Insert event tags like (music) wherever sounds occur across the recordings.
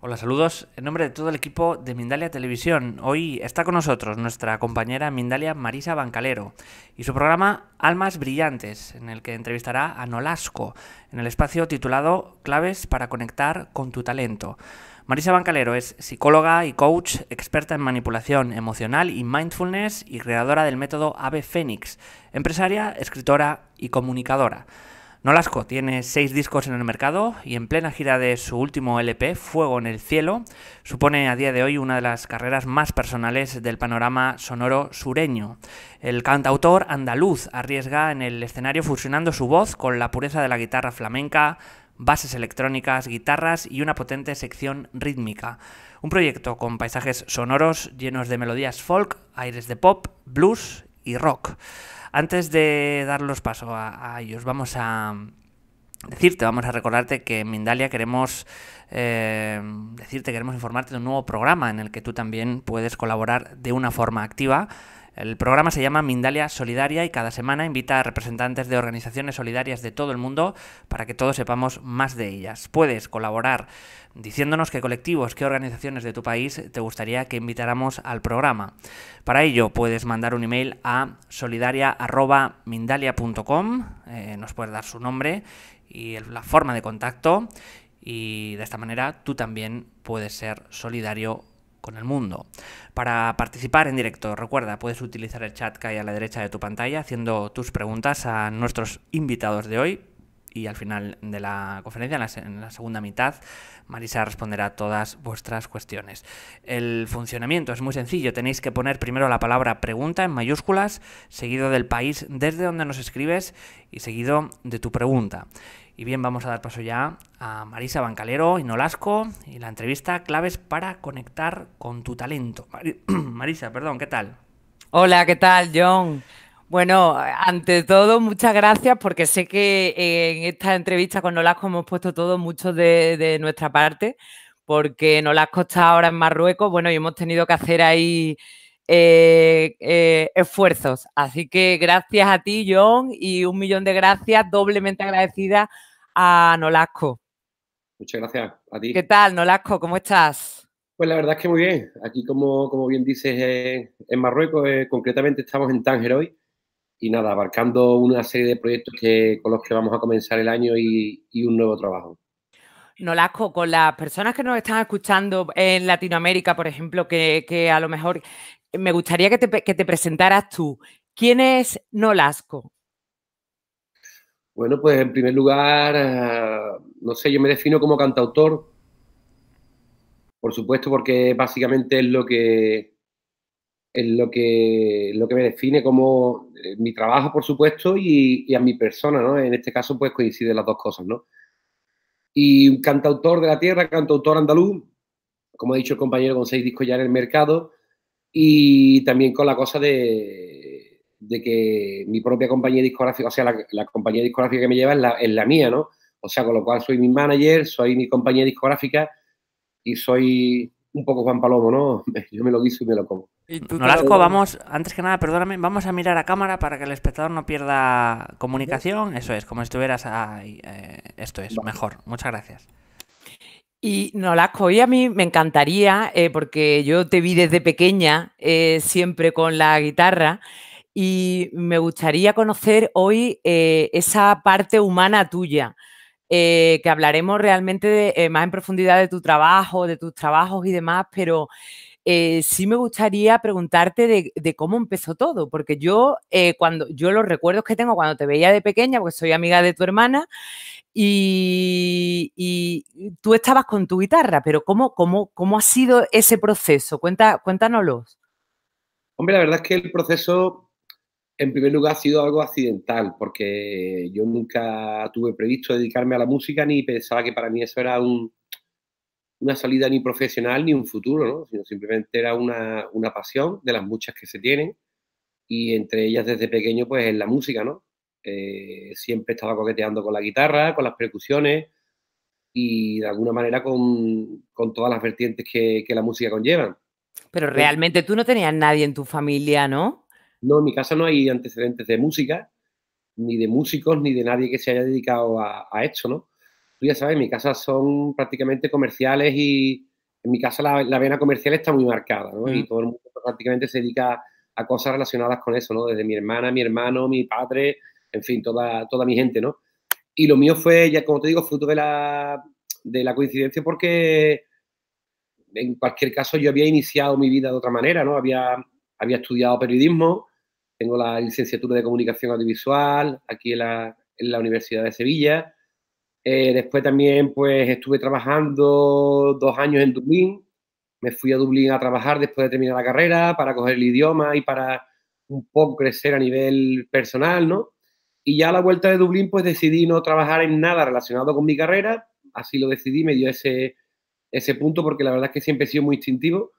Hola, saludos en nombre de todo el equipo de Mindalia Televisión. Hoy está con nosotros nuestra compañera Mindalia Marisa Bancalero y su programa Almas Brillantes, en el que entrevistará a Nolasco en el espacio titulado Claves para conectar con tu talento. Marisa Bancalero es psicóloga y coach, experta en manipulación emocional y mindfulness y creadora del método Ave Fénix, empresaria, escritora y comunicadora. Nolasco tiene seis discos en el mercado y en plena gira de su último LP, Fuego en el Cielo, supone a día de hoy una de las carreras más personales del panorama sonoro sureño. El cantautor andaluz arriesga en el escenario fusionando su voz con la pureza de la guitarra flamenca, bases electrónicas, guitarras y una potente sección rítmica. Un proyecto con paisajes sonoros llenos de melodías folk, aires de pop, blues y rock. Antes de dar los pasos a, ellos, vamos a decirte, vamos a recordarte que en Mindalia queremos eh, decirte, queremos informarte de un nuevo programa en el que tú también puedes colaborar de una forma activa el programa se llama Mindalia Solidaria y cada semana invita a representantes de organizaciones solidarias de todo el mundo para que todos sepamos más de ellas. Puedes colaborar diciéndonos qué colectivos, qué organizaciones de tu país te gustaría que invitáramos al programa. Para ello puedes mandar un email a solidaria.mindalia.com, eh, nos puedes dar su nombre y la forma de contacto y de esta manera tú también puedes ser solidario con el mundo. Para participar en directo, recuerda, puedes utilizar el chat que hay a la derecha de tu pantalla haciendo tus preguntas a nuestros invitados de hoy y al final de la conferencia, en la, segunda mitad, Marisa responderá todas vuestras cuestiones. El funcionamiento es muy sencillo. Tenéis que poner primero la palabra pregunta en mayúsculas, seguido del país desde donde nos escribes y seguido de tu pregunta. Y bien, vamos a dar paso ya a Marisa Bancalero y Nolasco y la entrevista Claves para conectar con tu talento. (clears throat) Marisa, perdón, ¿qué tal? Hola, ¿qué tal, John? Bueno, ante todo, muchas gracias porque sé que en esta entrevista con Nolasco hemos puesto todo mucho de, de nuestra parte porque Nolasco está ahora en Marruecos, bueno, y hemos tenido que hacer ahí eh, eh, esfuerzos. Así que gracias a ti, John, y un millón de gracias, doblemente agradecida a Nolasco. Muchas gracias a ti. ¿Qué tal, Nolasco? ¿Cómo estás? Pues la verdad es que muy bien. Aquí, como, como bien dices, eh, en Marruecos, concretamente estamos en Tánger hoy. Y nada, abarcando una serie de proyectos que, con los que vamos a comenzar el año y, un nuevo trabajo. Nolasco, con las personas que nos están escuchando en Latinoamérica, por ejemplo, que, a lo mejor me gustaría que te, presentaras tú. ¿Quién es Nolasco? Bueno, pues en primer lugar, ah, no sé, yo me defino como cantautor, por supuesto, porque básicamente es lo que es lo que, lo que me define como eh, mi trabajo, por supuesto, y, y, a mi persona, ¿no? En este caso, pues coinciden las dos cosas, ¿no? Y un cantautor de la tierra, cantautor andaluz, como ha dicho el compañero, con seis discos ya en el mercado, y también con la cosa de, que mi propia compañía discográfica, o sea, la, compañía discográfica que me lleva es la, mía, ¿no? O sea, con lo cual soy mi manager, soy mi compañía discográfica y soy un poco Juan Palomo, ¿no? (laughs) Yo me lo guiso y me lo como. ¿Y tú, Nolasco, vamos, antes que nada, perdóname, vamos a mirar a cámara para que el espectador no pierda comunicación. Eso es, como estuvieras ahí. Eh, esto es, mejor. Muchas gracias. Y Nolasco, hoy a mí me encantaría, eh, porque yo te vi desde pequeña eh, siempre con la guitarra y me gustaría conocer hoy eh, esa parte humana tuya, que hablaremos realmente más en profundidad de tu trabajo, de tus trabajos y demás, pero sí me gustaría preguntarte de, cómo empezó todo, porque yo, cuando, yo los recuerdos que tengo cuando te veía de pequeña, porque soy amiga de tu hermana, y, tú estabas con tu guitarra, pero ¿cómo, cómo ha sido ese proceso? Cuenta, cuéntanoslo. Hombre, la verdad es que el proceso, en primer lugar, ha sido algo accidental, porque yo nunca tuve previsto dedicarme a la música ni pensaba que para mí eso era una salida ni profesional ni un futuro, ¿no? sino simplemente era una, una pasión de las muchas que se tienen y entre ellas desde pequeño, pues en la música, ¿no? Eh, siempre estaba coqueteando con la guitarra, con las percusiones y de alguna manera con, con todas las vertientes que, que, la música conlleva. Pero realmente tú no tenías nadie en tu familia, ¿no? No, en mi casa no hay antecedentes de música, ni de músicos, ni de nadie que se haya dedicado a, a esto, ¿no? Tú ya sabes, en mi casa son prácticamente comerciales y en mi casa la, la vena comercial está muy marcada, ¿no? Y mm. todo el mundo prácticamente se dedica a cosas relacionadas con eso, ¿no? Desde mi hermana, mi hermano, mi padre, en fin, toda, toda mi gente, ¿no? Y lo mío fue, ya como te digo, fruto de la, de la coincidencia porque en cualquier caso yo había iniciado mi vida de otra manera, ¿no? Había, había estudiado periodismo, tengo la licenciatura de comunicación audiovisual aquí en la, en la Universidad de Sevilla. Eh, después también pues estuve trabajando dos años en Dublín. Me fui a Dublín a trabajar después de terminar la carrera para coger el idioma y para un poco crecer a nivel personal, ¿no? Y ya a la vuelta de Dublín, pues decidí no trabajar en nada relacionado con mi carrera. Así lo decidí, me dio ese, ese punto porque la verdad es que siempre he sido muy instintivo.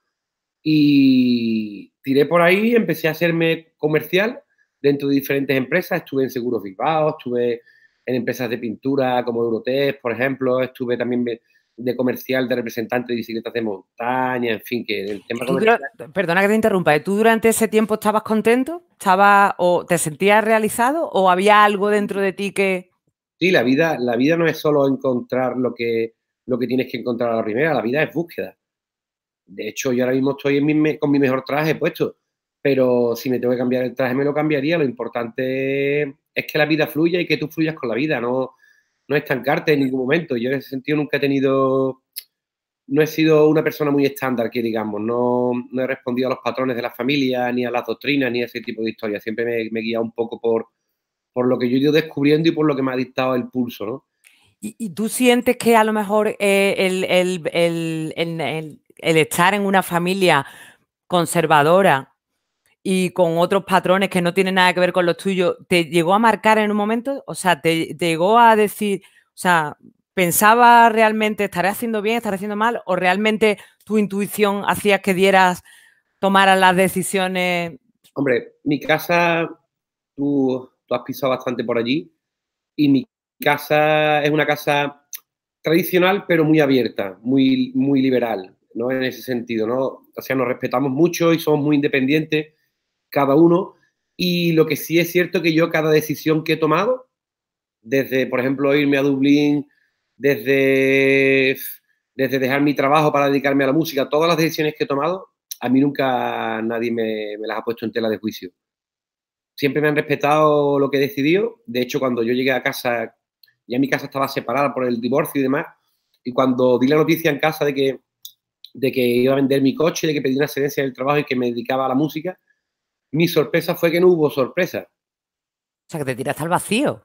Y tiré por ahí, empecé a hacerme comercial dentro de diferentes empresas. Estuve en Seguros Bilbao, estuve en empresas de pintura como Eurotest, por ejemplo. Estuve también de comercial, de representante de bicicletas de montaña, en fin, que el tema Perdona que te interrumpa, ¿eh? ¿tú durante ese tiempo estabas contento? ¿Estaba, o te sentías realizado o había algo dentro de ti que... Sí, la vida, la vida no es solo encontrar lo que, lo que tienes que encontrar a la primera, la vida es búsqueda. De hecho, yo ahora mismo estoy en con mi mejor traje puesto, pero si me tengo que cambiar el traje me lo cambiaría. Lo importante es que la vida fluya y que tú fluyas con la vida, no no estancarte en ningún momento. Yo en ese sentido nunca he tenido, no he sido una persona muy estándar que digamos, no, no, he respondido a los patrones de la familia, ni a las doctrinas, ni a ese tipo de historias. Siempre me, he guiado un poco por, lo que yo he ido descubriendo y por lo que me ha dictado el pulso, ¿Y, tú sientes que a lo mejor eh, el, el estar en una familia conservadora y con otros patrones que no tienen nada que ver con los tuyos, ¿te llegó a marcar en un momento? O sea, ¿te, llegó a decir, o sea, pensaba realmente, estaré haciendo bien, estaré haciendo mal? ¿O realmente tu intuición hacía que dieras, tomaras las decisiones? Hombre, mi casa, tú, has pisado bastante por allí y mi casa es una casa tradicional, pero muy abierta, muy, muy liberal, ¿no? En ese sentido, ¿no? O sea, nos respetamos mucho y somos muy independientes cada uno. Y lo que sí es cierto que yo cada decisión que he tomado, desde, por ejemplo, irme a Dublín, desde, desde dejar mi trabajo para dedicarme a la música, todas las decisiones que he tomado, a mí nunca nadie me, las ha puesto en tela de juicio. Siempre me han respetado lo que he decidido. De hecho, cuando yo llegué a casa, ya mi casa estaba separada por el divorcio y demás. Y cuando di la noticia en casa de que, de que iba a vender mi coche, de que pedí una excedencia del trabajo y que me dedicaba a la música, mi sorpresa fue que no hubo sorpresa. O sea, que te tiraste al vacío.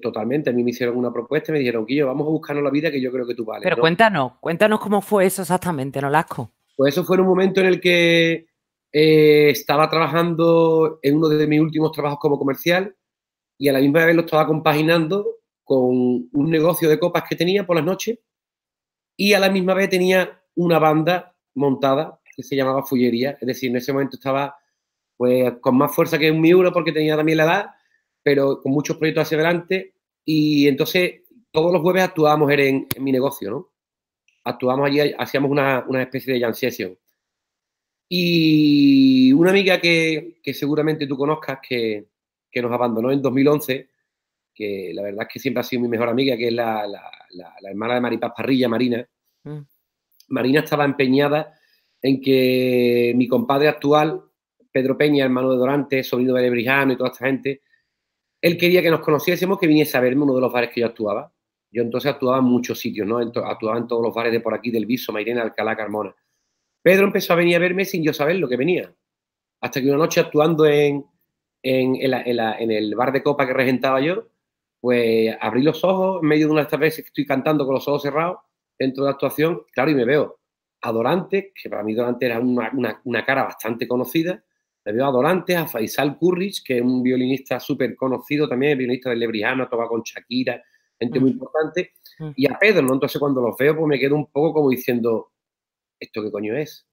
totalmente, a mí me hicieron una propuesta y me dijeron, Guillo, vamos a buscarnos la vida que yo creo que tú vales. Pero cuéntanos, cuéntanos cómo fue eso exactamente, no lasco. Pues eso fue en un momento en el que eh, estaba trabajando en uno de mis últimos trabajos como comercial y a la misma vez lo estaba compaginando con un negocio de copas que tenía por las noches y a la misma vez tenía una banda montada que se llamaba Fullería, es decir, en ese momento estaba pues con más fuerza que un miuro porque tenía también la edad, pero con muchos proyectos hacia adelante. Y entonces todos los jueves actuábamos en, mi negocio, ¿no? Actuábamos allí, hacíamos una, especie de jam session. Y una amiga que, seguramente tú conozcas, que, nos abandonó en 2011, que la verdad es que siempre ha sido mi mejor amiga, que es la, hermana de Maripaz Parrilla, Marina. Mm. Marina estaba empeñada en que mi compadre actual Pedro Peña, hermano de Dorante, sobrino de y toda esta gente, él quería que nos conociésemos, que viniese a verme uno de los bares que yo actuaba. Yo entonces actuaba en muchos sitios, ¿no? Actuaba en todos los bares de por aquí, del Viso, Mairena, Alcalá, Carmona. Pedro empezó a venir a verme sin yo saber lo que venía. Hasta que una noche actuando en, el bar de copa que regentaba yo, pues abrí los ojos en medio de una de estas veces que estoy cantando con los ojos cerrados dentro de la actuación, claro, y me veo a Dorante, que para mí Dorante era una cara bastante conocida, le veo a Dorantes, a Faisal Currich, que es un violinista súper conocido también, violinista de Lebrijano, toca con Shakira, gente muy mm. importante, mm. y a Pedro, ¿no? Entonces cuando los veo, pues me quedo un poco como diciendo, ¿esto qué coño es?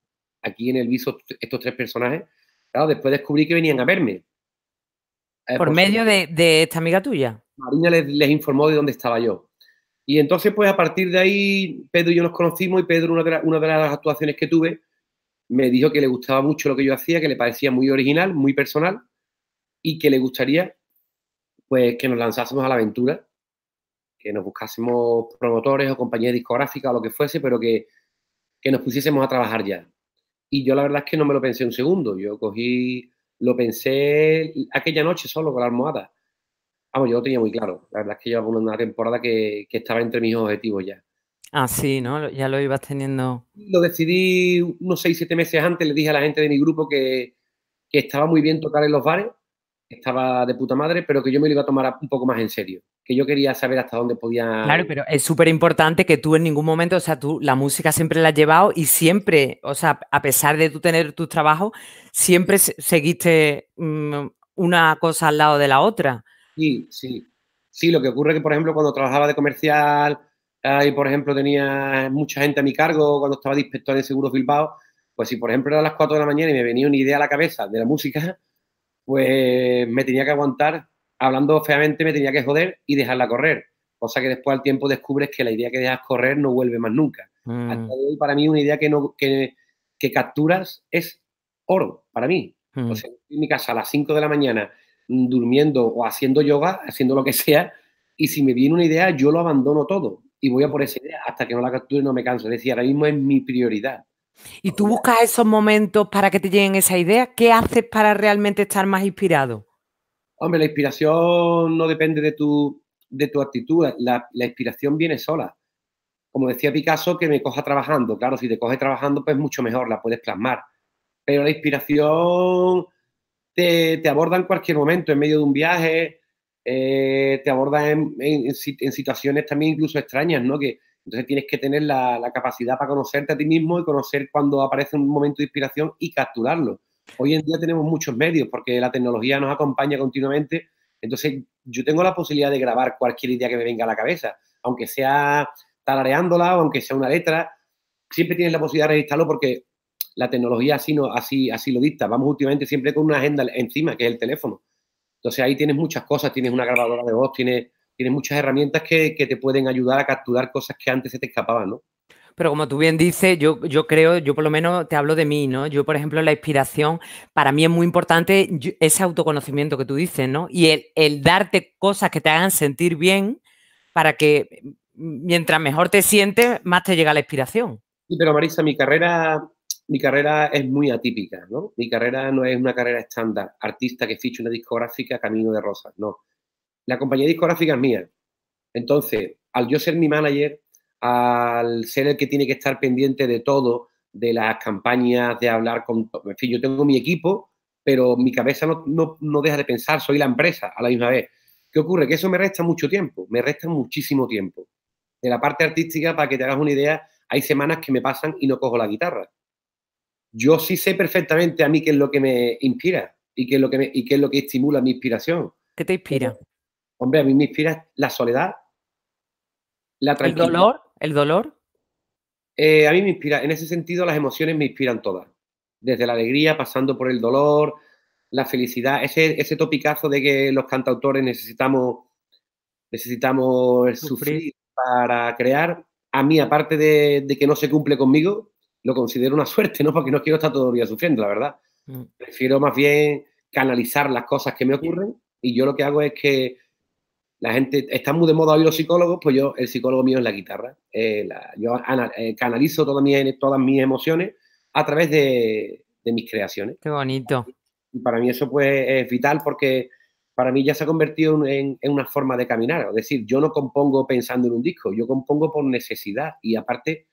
Aquí en el viso estos tres personajes, claro, después descubrí que venían a verme. Eh, por, pues, medio de, esta amiga tuya. Marina les, informó de dónde estaba yo. Y entonces, pues a partir de ahí, Pedro y yo nos conocimos y Pedro, una de las actuaciones que tuve, me dijo que le gustaba mucho lo que yo hacía, que le parecía muy original, muy personal y que le gustaría pues que nos lanzásemos a la aventura, que nos buscásemos promotores o compañías discográficas o lo que fuese, pero que, nos pusiésemos a trabajar ya. Y yo la verdad es que no me lo pensé un segundo, yo cogí, lo pensé aquella noche solo con la almohada. Vamos, yo lo tenía muy claro, la verdad es que llevaba una temporada que estaba entre mis objetivos ya. Ah, sí, ¿no? Ya lo ibas teniendo. Lo decidí unos 6, 7 meses antes, le dije a la gente de mi grupo que, estaba muy bien tocar en los bares, estaba de puta madre, pero que yo me lo iba a tomar un poco más en serio, que yo quería saber hasta dónde podía... Claro, pero es súper importante que tú en ningún momento, o sea, tú la música siempre la has llevado y siempre, o sea, a pesar de tú tener tus trabajos, siempre seguiste mm, una cosa al lado de la otra. Sí, sí. Sí, lo que ocurre es que, por ejemplo, cuando trabajaba de comercial Ah, y por ejemplo tenía mucha gente a mi cargo cuando estaba de inspector de seguros Bilbao, pues si por ejemplo era a las 4 de la mañana y me venía una idea a la cabeza de la música, pues me tenía que aguantar, hablando feamente me tenía que joder y dejarla correr, cosa que después al tiempo descubres que la idea que dejas correr no vuelve más nunca. Mm. Hasta para mí una idea que, no, capturas es oro, para mí. Mm. O sea, en mi casa a las 5 de la mañana durmiendo o haciendo yoga, haciendo lo que sea, y si me viene una idea, yo lo abandono todo y voy a por esa idea hasta que no la capture no me canso. Es decir, ahora mismo es mi prioridad. ¿Y tú buscas esos momentos para que te lleguen esa idea? ¿Qué haces para realmente estar más inspirado? Hombre, la inspiración no depende de tu, de tu actitud, la, inspiración viene sola. Como decía Picasso, que me coja trabajando. Claro, si te coge trabajando, pues mucho mejor, la puedes plasmar. Pero la inspiración te, te aborda en cualquier momento, en medio de un viaje, eh, te aborda en, situaciones también incluso extrañas, ¿no? Que entonces tienes que tener la, capacidad para conocerte a ti mismo y conocer cuando aparece un momento de inspiración y capturarlo. Hoy en día tenemos muchos medios porque la tecnología nos acompaña continuamente. Entonces, yo tengo la posibilidad de grabar cualquier idea que me venga a la cabeza, aunque sea talareándola o aunque sea una letra. Siempre tienes la posibilidad de registrarlo porque la tecnología así, así, así lo dicta. Vamos últimamente siempre con una agenda encima, que es el teléfono. Entonces ahí tienes muchas cosas, tienes una grabadora de voz, tienes, tienes muchas herramientas que, te pueden ayudar a capturar cosas que antes se te escapaban, ¿no? Pero como tú bien dices, yo, yo creo, yo por lo menos te hablo de mí, ¿no? Yo, por ejemplo, la inspiración, para mí es muy importante ese autoconocimiento que tú dices, ¿no? Y el, el darte cosas que te hagan sentir bien para que mientras mejor te sientes, más te llega la inspiración. Sí, pero Marisa, mi carrera mi carrera es muy atípica, ¿no? Mi carrera no es una carrera estándar, artista que ficha una discográfica camino de rosas, no. La compañía discográfica es mía. Entonces, al yo ser mi manager, al ser el que tiene que estar pendiente de todo, de las campañas, de hablar con... En fin, yo tengo mi equipo, pero mi cabeza no, no deja de pensar, soy la empresa a la misma vez. ¿Qué ocurre? Que eso me resta mucho tiempo, me resta muchísimo tiempo. De la parte artística, para que te hagas una idea, hay semanas que me pasan y no cojo la guitarra yo sí sé perfectamente a mí qué es lo que me inspira y qué es lo que, me, y qué es lo que estimula mi inspiración. ¿Qué te inspira? Hombre, a mí me inspira la soledad, la tranquilidad. ¿El dolor? ¿El dolor? Eh, a mí me inspira, en ese sentido las emociones me inspiran todas, desde la alegría, pasando por el dolor, la felicidad, ese, ese topicazo de que los cantautores necesitamos, necesitamos sufrir, para crear, a mí aparte de que no se cumple conmigo, lo considero una suerte, ¿no? Porque no quiero estar todo día sufriendo, la verdad. Mm. Prefiero más bien canalizar las cosas que me ocurren y yo lo que hago es que la gente, está muy de moda hoy los psicólogos, pues yo, el psicólogo mío es la guitarra. Eh, yo eh, canalizo todas mis, emociones a través de, mis creaciones. Qué bonito. Y para mí eso pues es vital porque para mí ya se ha convertido en, en, una forma de caminar. Es decir, yo no compongo pensando en un disco, yo compongo por necesidad y aparte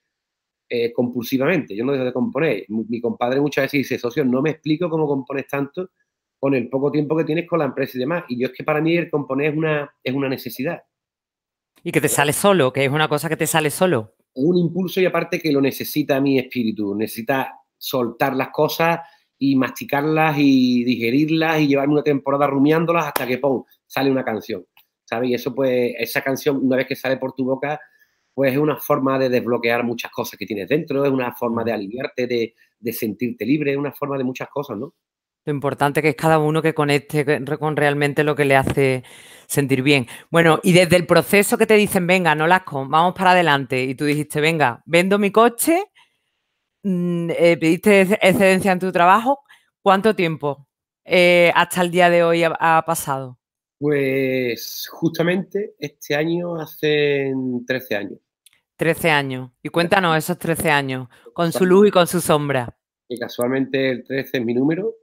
eh, compulsivamente, yo no dejo de componer. Mi compadre muchas veces dice, socio, no me explico cómo compones tanto con el poco tiempo que tienes con la empresa y demás. Y yo es que para mí el componer es una, es una necesidad. Y que te sale solo, que es una cosa que te sale solo. un impulso y aparte que lo necesita mi espíritu, necesita soltar las cosas y masticarlas y digerirlas y llevarme una temporada rumiándolas hasta que, ¡pum!, sale una canción. ¿Sabes? Y eso pues, esa canción, una vez que sale por tu boca, pues es una forma de desbloquear muchas cosas que tienes dentro, es una forma de aliviarte, de, sentirte libre, es una forma de muchas cosas, ¿no? Lo importante que es cada uno que conecte con realmente lo que le hace sentir bien. Bueno, y desde el proceso que te dicen, venga, no las vamos para adelante, y tú dijiste, venga, vendo mi coche, mm, eh, pediste excedencia en tu trabajo, ¿cuánto tiempo eh, hasta el día de hoy ha, pasado? Pues justamente este año hace 13 años. 13 años. Y cuéntanos esos 13 años, con su luz y con su sombra. Y casualmente el 13 es mi número,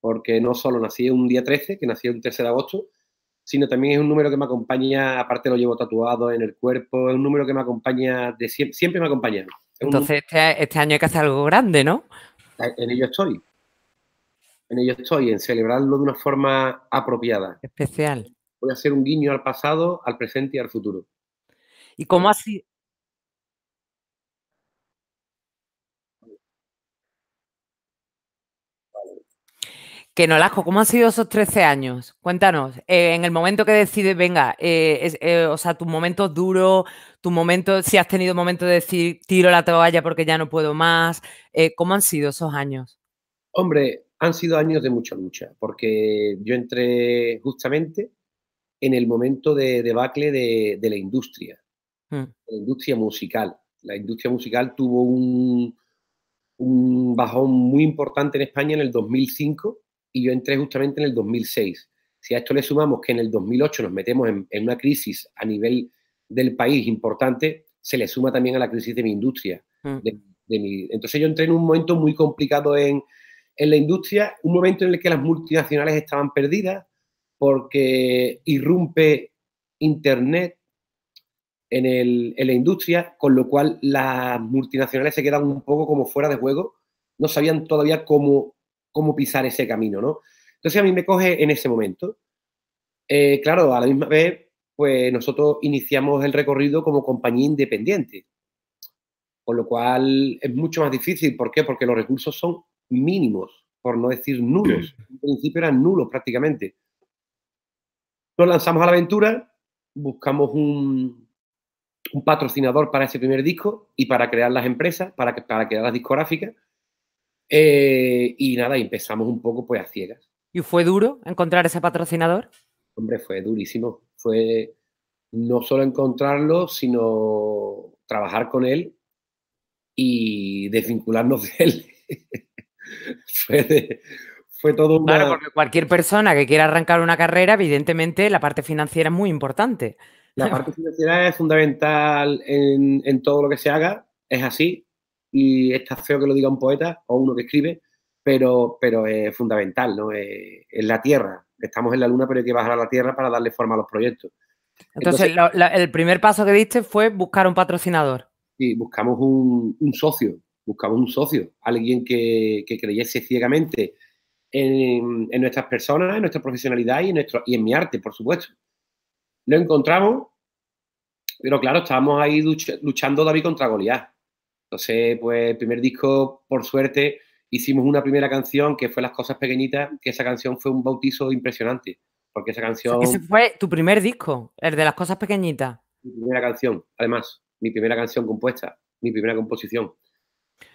porque no solo nací un día 13, que nací un 13 de agosto, sino también es un número que me acompaña, aparte lo llevo tatuado en el cuerpo, es un número que me acompaña, de siempre, me acompaña. Entonces este, este, año hay que hacer algo grande, ¿no? Eh, en ello estoy. En ello estoy, en celebrarlo de una forma apropiada. Especial. Voy a hacer un guiño al pasado, al presente y al futuro. ¿Y cómo así Que no lasco. ¿cómo han sido esos 13 años? Cuéntanos, eh, en el momento que decides, venga, eh, eh, o sea, tus momentos duro, tu momento, si has tenido momentos de decir, tiro la toalla porque ya no puedo más, ¿cómo han sido esos años? Hombre, han sido años de mucha lucha, porque yo entré justamente en el momento de debacle de, la industria, mm. la industria musical. La industria musical tuvo un, un bajón muy importante en España en el 2005 y yo entré justamente en el 2006. Si a esto le sumamos que en el 2008 nos metemos en, una crisis a nivel del país importante, se le suma también a la crisis de mi industria. Mm. entonces yo entré en un momento muy complicado en, la industria, un momento en el que las multinacionales estaban perdidas porque irrumpe Internet en, en, la industria, con lo cual las multinacionales se quedan un poco como fuera de juego, no sabían todavía cómo cómo pisar ese camino, ¿no? Entonces a mí me coge en ese momento. Eh, claro, a la misma vez, pues nosotros iniciamos el recorrido como compañía independiente, con lo cual es mucho más difícil. ¿Por qué? Porque los recursos son mínimos, por no decir nulos. En principio eran nulos prácticamente. Nos lanzamos a la aventura, buscamos un, patrocinador para ese primer disco y para crear las empresas, para crear las discográficas. Eh, y nada, empezamos un poco pues a ciegas. ¿Y fue duro encontrar ese patrocinador? Hombre, fue durísimo. Fue no solo encontrarlo, sino trabajar con él y desvincularnos de él. (laughs) fue, todo un... Claro, porque cualquier persona que quiera arrancar una carrera, evidentemente la parte financiera es muy importante. La parte financiera es fundamental en, en todo lo que se haga, es así, y está feo que lo diga un poeta o uno que escribe, pero, pero es fundamental, ¿no? Es, la tierra. Estamos en la luna, pero hay que bajar a la tierra para darle forma a los proyectos. Entonces, el primer paso que diste fue buscar un patrocinador. Sí, buscamos un, socio, buscamos un socio, alguien que, creyese ciegamente en, nuestras personas, en nuestra profesionalidad y en, nuestro, y en mi arte, por supuesto. Lo encontramos, pero claro, estábamos ahí luchando David contra goliath entonces, pues primer disco, por suerte, hicimos una primera canción que fue Las Cosas Pequeñitas, que esa canción fue un bautizo impresionante, porque esa canción... Ese fue tu primer disco, el de Las Cosas Pequeñitas. Mi primera canción, además, mi primera canción compuesta, mi primera composición.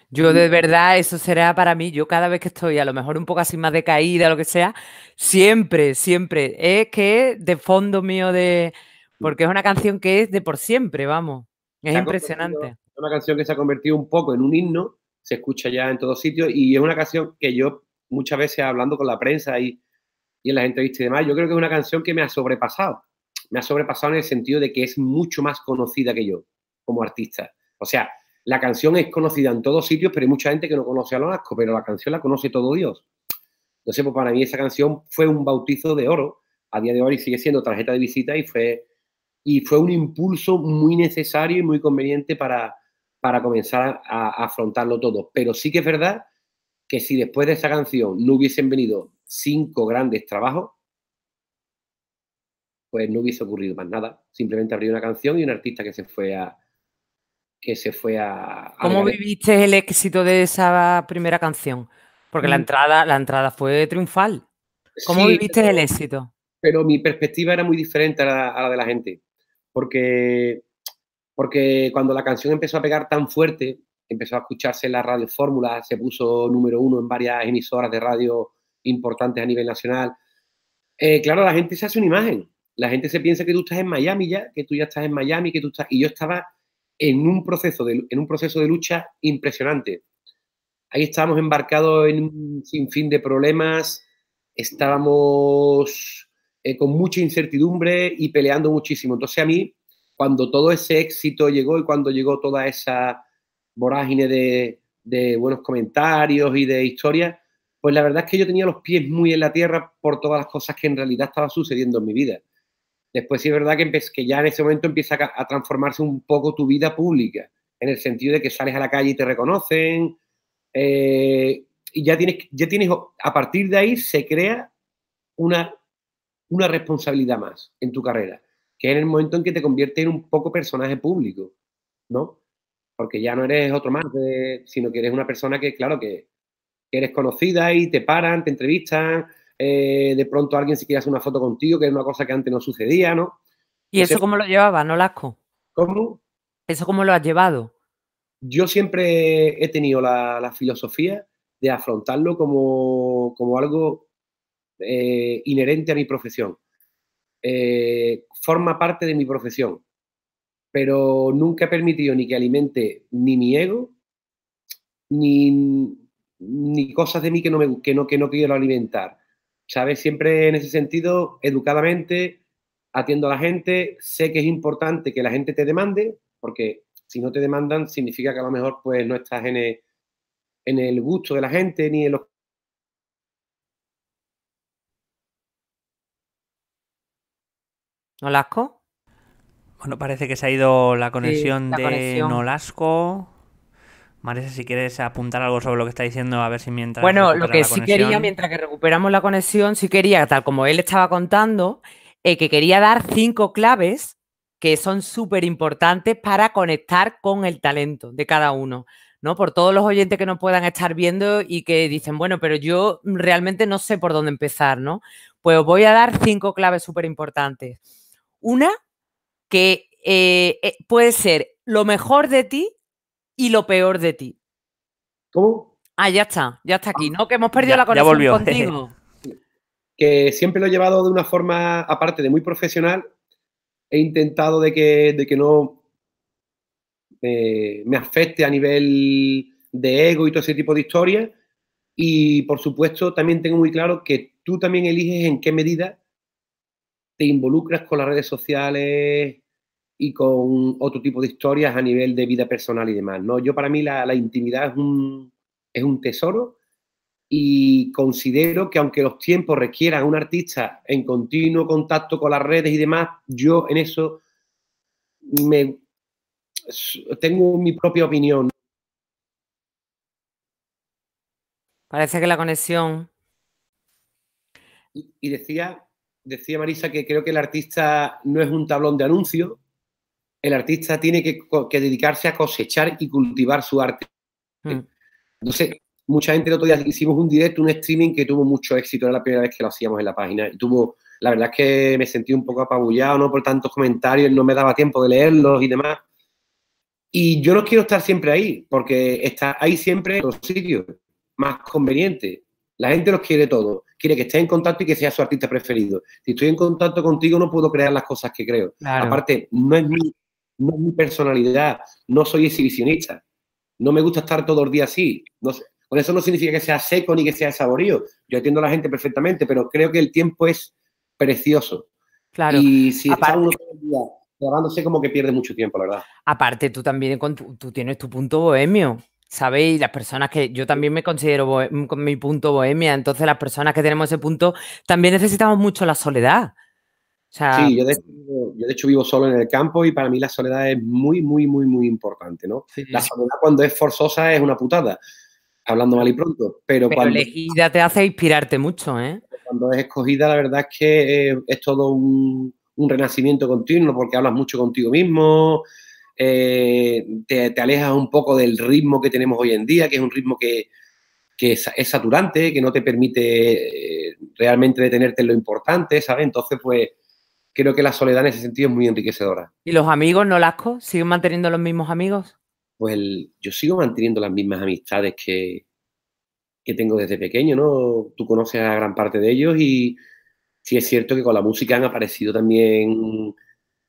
Yo de verdad, eso será para mí, yo cada vez que estoy a lo mejor un poco así más decaída, lo que sea, siempre, siempre, es que de fondo mío de... Porque es una canción que es de por siempre, vamos. Es impresionante es una canción que se ha convertido un poco en un himno, se escucha ya en todos sitios y es una canción que yo muchas veces hablando con la prensa y, en las entrevistas y demás, yo creo que es una canción que me ha sobrepasado. Me ha sobrepasado en el sentido de que es mucho más conocida que yo como artista. O sea, la canción es conocida en todos sitios, pero hay mucha gente que no conoce a los pero la canción la conoce todo Dios. Entonces, pues para mí esa canción fue un bautizo de oro. A día de hoy sigue siendo tarjeta de visita y fue, y fue un impulso muy necesario y muy conveniente para, para comenzar a, afrontarlo todo. Pero sí que es verdad que si después de esa canción no hubiesen venido cinco grandes trabajos, pues no hubiese ocurrido más nada. Simplemente habría una canción y un artista que se fue a, que se fue a. ¿Cómo viviste el éxito de esa primera canción? Porque la mm. entrada, la entrada fue triunfal. ¿Cómo viviste el éxito? Pero mi perspectiva era muy diferente a la, de la gente. Porque porque cuando la canción empezó a pegar tan fuerte, empezó a escucharse en la radio Fórmula, se puso número uno en varias emisoras de radio importantes a nivel nacional. Eh, claro, la gente se hace una imagen. La gente se piensa que tú estás en Miami ya, que tú ya estás en Miami, que tú estás... Y yo estaba en un proceso de, en un proceso de lucha impresionante. Ahí estábamos embarcados en un sinfín de problemas, estábamos eh, con mucha incertidumbre y peleando muchísimo. Entonces a mí cuando todo ese éxito llegó y cuando llegó toda esa vorágine de, buenos comentarios y de historias, pues la verdad es que yo tenía los pies muy en la tierra por todas las cosas que en realidad estaba sucediendo en mi vida. Después sí es verdad que, ya en ese momento empieza a, transformarse un poco tu vida pública, en el sentido de que sales a la calle y te reconocen, eh, y ya tienes, ya tienes, a partir de ahí se crea una, una responsabilidad más en tu carrera que en el momento en que te convierte en un poco personaje público, ¿no? Porque ya no eres otro más, eh, sino que eres una persona que, claro, que, eres conocida y te paran, te entrevistan, eh, de pronto alguien se quiere hacer una foto contigo, que es una cosa que antes no sucedía, ¿no? ¿Y eso cómo lo llevaba, no Lasco? ¿Cómo? ¿Eso cómo lo has llevado? Yo siempre he tenido la, filosofía de afrontarlo como, algo eh, inherente a mi profesión. Eh, forma parte de mi profesión, pero nunca he permitido ni que alimente ni mi ego, ni, ni cosas de mí que no, me, que, no, quiero alimentar. ¿Sabes? Siempre en ese sentido, educadamente, atiendo a la gente, sé que es importante que la gente te demande, porque si no te demandan significa que a lo mejor pues no estás en en el gusto de la gente ni en los Nolasco. Bueno, parece que se ha ido la conexión de Nolasco. Marisa, si quieres apuntar algo sobre lo que está diciendo, a ver si mientras. Bueno, lo que sí quería, mientras que recuperamos la conexión, sí quería, tal como él estaba contando, eh, que quería dar cinco claves que son súper importantes para conectar con el talento de cada uno. ¿no? Por todos los oyentes que nos puedan estar viendo y que dicen, bueno, pero yo realmente no sé por dónde empezar, ¿no? Pues voy a dar cinco claves súper importantes. Una que eh, eh, puede ser lo mejor de ti y lo peor de ti. ¿Cómo? Ah, ya está, ya está aquí, ah, ¿no? Que hemos perdido la conexión ya contigo. (laughs) que siempre lo he llevado de una forma, aparte de muy profesional, he intentado de que, de que no eh, me afecte a nivel de ego y todo ese tipo de historias. Y por supuesto, también tengo muy claro que tú también eliges en qué medida te involucras con las redes sociales y con otro tipo de historias a nivel de vida personal y demás. ¿no? Yo para mí la, intimidad es un, tesoro y considero que aunque los tiempos requieran a un artista en continuo contacto con las redes y demás, yo en eso me, tengo mi propia opinión. Parece que la conexión. y decía decía Marisa que creo que el artista no es un tablón de anuncios el artista tiene que, dedicarse a cosechar y cultivar su arte. Entonces, hmm. mucha gente el otro día hicimos un directo, un streaming que tuvo mucho éxito, era la primera vez que lo hacíamos en la página, tuvo, la verdad es que me sentí un poco apabullado, ¿no? Por tantos comentarios, no me daba tiempo de leerlos y demás. Y yo no quiero estar siempre ahí, porque está ahí siempre los sitios más convenientes. La gente los quiere todo quiere que esté en contacto y que sea su artista preferido. Si estoy en contacto contigo, no puedo crear las cosas que creo. Aparte, no es, mi, personalidad, no soy exhibicionista. No me gusta estar todo el día así. No Con eso no significa que sea seco ni que sea saborío. Yo atiendo a la gente perfectamente, pero creo que el tiempo es precioso. Claro. Y si está uno todo el día grabándose, como que pierde mucho tiempo, la verdad. Aparte, tú también tú tienes tu punto bohemio. ¿sabéis? Las personas que yo también me considero mm, con mi punto bohemia, entonces las personas que tenemos ese punto también necesitamos mucho la soledad. sí, yo de, hecho, vivo solo en el campo y para mí la soledad es muy, muy, muy, muy importante, ¿no? La soledad cuando es forzosa es una putada, hablando mal y pronto, pero, cuando... elegida te hace inspirarte mucho, ¿eh? Cuando es escogida la verdad es que eh, es todo un renacimiento continuo porque hablas mucho contigo mismo, eh, te, alejas un poco del ritmo que tenemos hoy en día, que es un ritmo que, es, saturante, que no te permite eh, realmente detenerte en lo importante, ¿sabes? Entonces, pues creo que la soledad en ese sentido es muy enriquecedora. ¿Y los amigos, no lasco? ¿Siguen manteniendo los mismos amigos? Pues yo sigo manteniendo las mismas amistades que, que tengo desde pequeño, ¿no? Tú conoces a gran parte de ellos y sí es cierto que con la música han aparecido también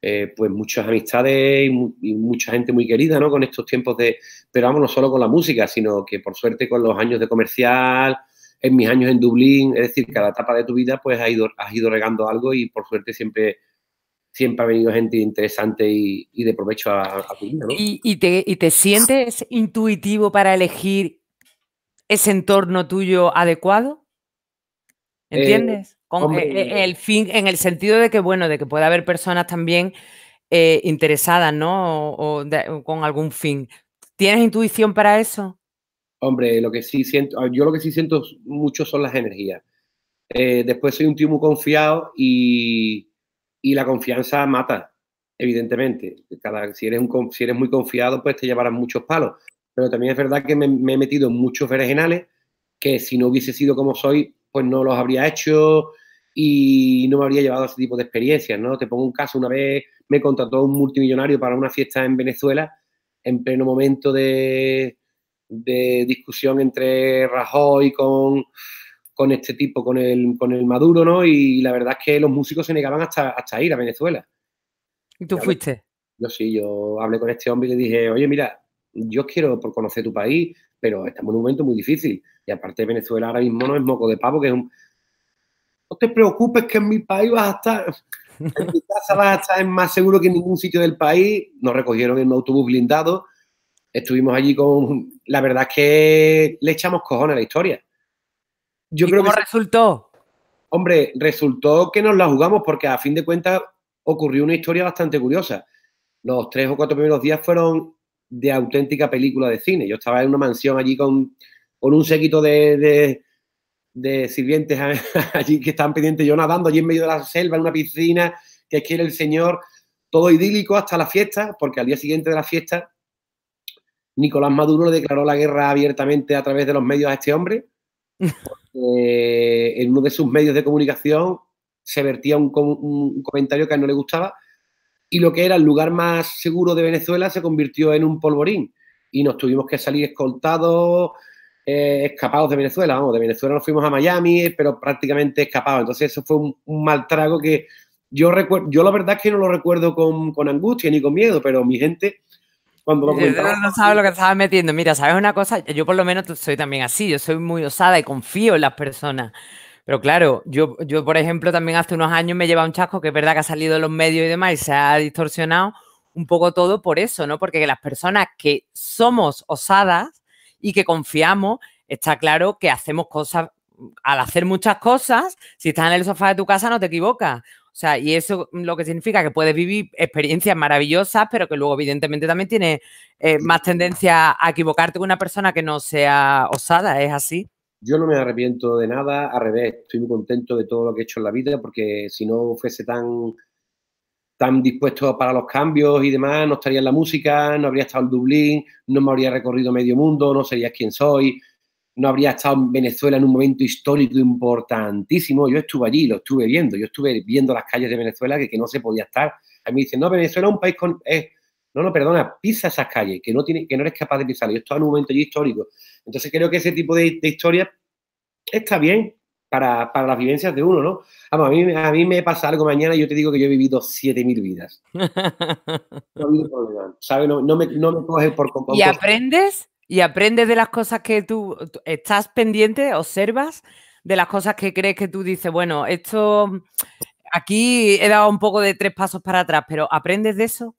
eh, pues muchas amistades y, mucha gente muy querida, ¿no? Con estos tiempos de, pero vamos, no solo con la música, sino que por suerte con los años de comercial, en mis años en Dublín, es decir, cada etapa de tu vida pues has ido, ido regando algo y por suerte siempre siempre ha venido gente interesante y, de provecho a, tu vida, ¿no? ¿Y, te, sientes intuitivo para elegir ese entorno tuyo adecuado? Eh, ¿Entiendes? E, e, el fin, en el sentido de que, bueno, de que pueda haber personas también eh, interesadas, ¿no? O, con algún fin. ¿Tienes intuición para eso? Hombre, lo que sí siento, yo lo que sí siento mucho son las energías. Eh, después soy un tío muy confiado y, la confianza mata, evidentemente. si, eres un, si eres muy confiado, pues te llevarán muchos palos. Pero también es verdad que me, he metido en muchos vergenales que si no hubiese sido como soy, pues no los habría hecho y no me habría llevado a ese tipo de experiencias, ¿no? Te pongo un caso, una vez me contrató un multimillonario para una fiesta en Venezuela, en pleno momento de, discusión entre Rajoy con, con este tipo, con el, Maduro, ¿no? Y la verdad es que los músicos se negaban hasta, ir a Venezuela. ¿Y tú fuiste? Yo sí, yo hablé con este hombre y le dije, oye, mira, yo quiero por conocer tu país, pero estamos en un momento muy difícil. Y aparte Venezuela ahora mismo no es moco de pavo, que es un, no te preocupes que en mi país vas a estar, en casa vas a estar más seguro que en ningún sitio del país. Nos recogieron en un autobús blindado, estuvimos allí con, la verdad es que le echamos cojones a la historia. Yo creo ¿Cómo que resultó? Hombre, resultó que nos la jugamos porque a fin de cuentas ocurrió una historia bastante curiosa. Los tres o cuatro primeros días fueron de auténtica película de cine. Yo estaba en una mansión allí con, un séquito de de sirvientes (laughs) allí que estaban pendientes, yo nadando allí en medio de la selva, en una piscina, que es era el señor, todo idílico hasta la fiesta, porque al día siguiente de la fiesta, Nicolás Maduro declaró la guerra abiertamente a través de los medios a este hombre. (laughs) Eh, en uno de sus medios de comunicación se vertía un, un comentario que a él no le gustaba y lo que era el lugar más seguro de Venezuela se convirtió en un polvorín y nos tuvimos que salir escoltados, eh, escapados de Venezuela, vamos, de Venezuela nos fuimos a Miami, pero prácticamente escapados. Entonces eso fue un, un mal trago que yo recuerdo, yo la verdad es que no lo recuerdo con, con angustia ni con miedo, pero mi gente cuando lo comentaba... No sabes lo que estabas metiendo. Mira, ¿sabes una cosa? Yo por lo menos soy también así, yo soy muy osada y confío en las personas. Pero claro, yo, yo por ejemplo también hace unos años me lleva un chasco que es verdad que ha salido de los medios y demás y se ha distorsionado un poco todo por eso, ¿no? Porque las personas que somos osadas y que confiamos, está claro que hacemos cosas, al hacer muchas cosas, si estás en el sofá de tu casa no te equivocas. O sea, y eso lo que significa que puedes vivir experiencias maravillosas, pero que luego evidentemente también tienes eh, más tendencia a equivocarte con una persona que no sea osada, es así. Yo no me arrepiento de nada, al revés, estoy muy contento de todo lo que he hecho en la vida, porque si no fuese tan tan dispuesto para los cambios y demás, no estaría en la música, no habría estado en Dublín, no me habría recorrido medio mundo, no sería quien soy, no habría estado en Venezuela en un momento histórico importantísimo. Yo estuve allí, lo estuve viendo, yo estuve viendo las calles de Venezuela que, que no se podía estar. A mí me dicen, no, Venezuela es un país con... no, no, perdona, pisa esas calles, que no, tiene, que no eres capaz de pisar. Yo estaba en un momento histórico. Entonces creo que ese tipo de, de historia está bien, para, las vivencias de uno, ¿no? a mí, a mí me pasa algo mañana y yo te digo que yo he vivido 7.000 vidas. (laughs) no me, coges por ¿Y aprendes? ¿Y aprendes de las cosas que tú, estás pendiente, observas? De las cosas que crees que tú dices, bueno, esto aquí he dado un poco de tres pasos para atrás, pero ¿aprendes de eso?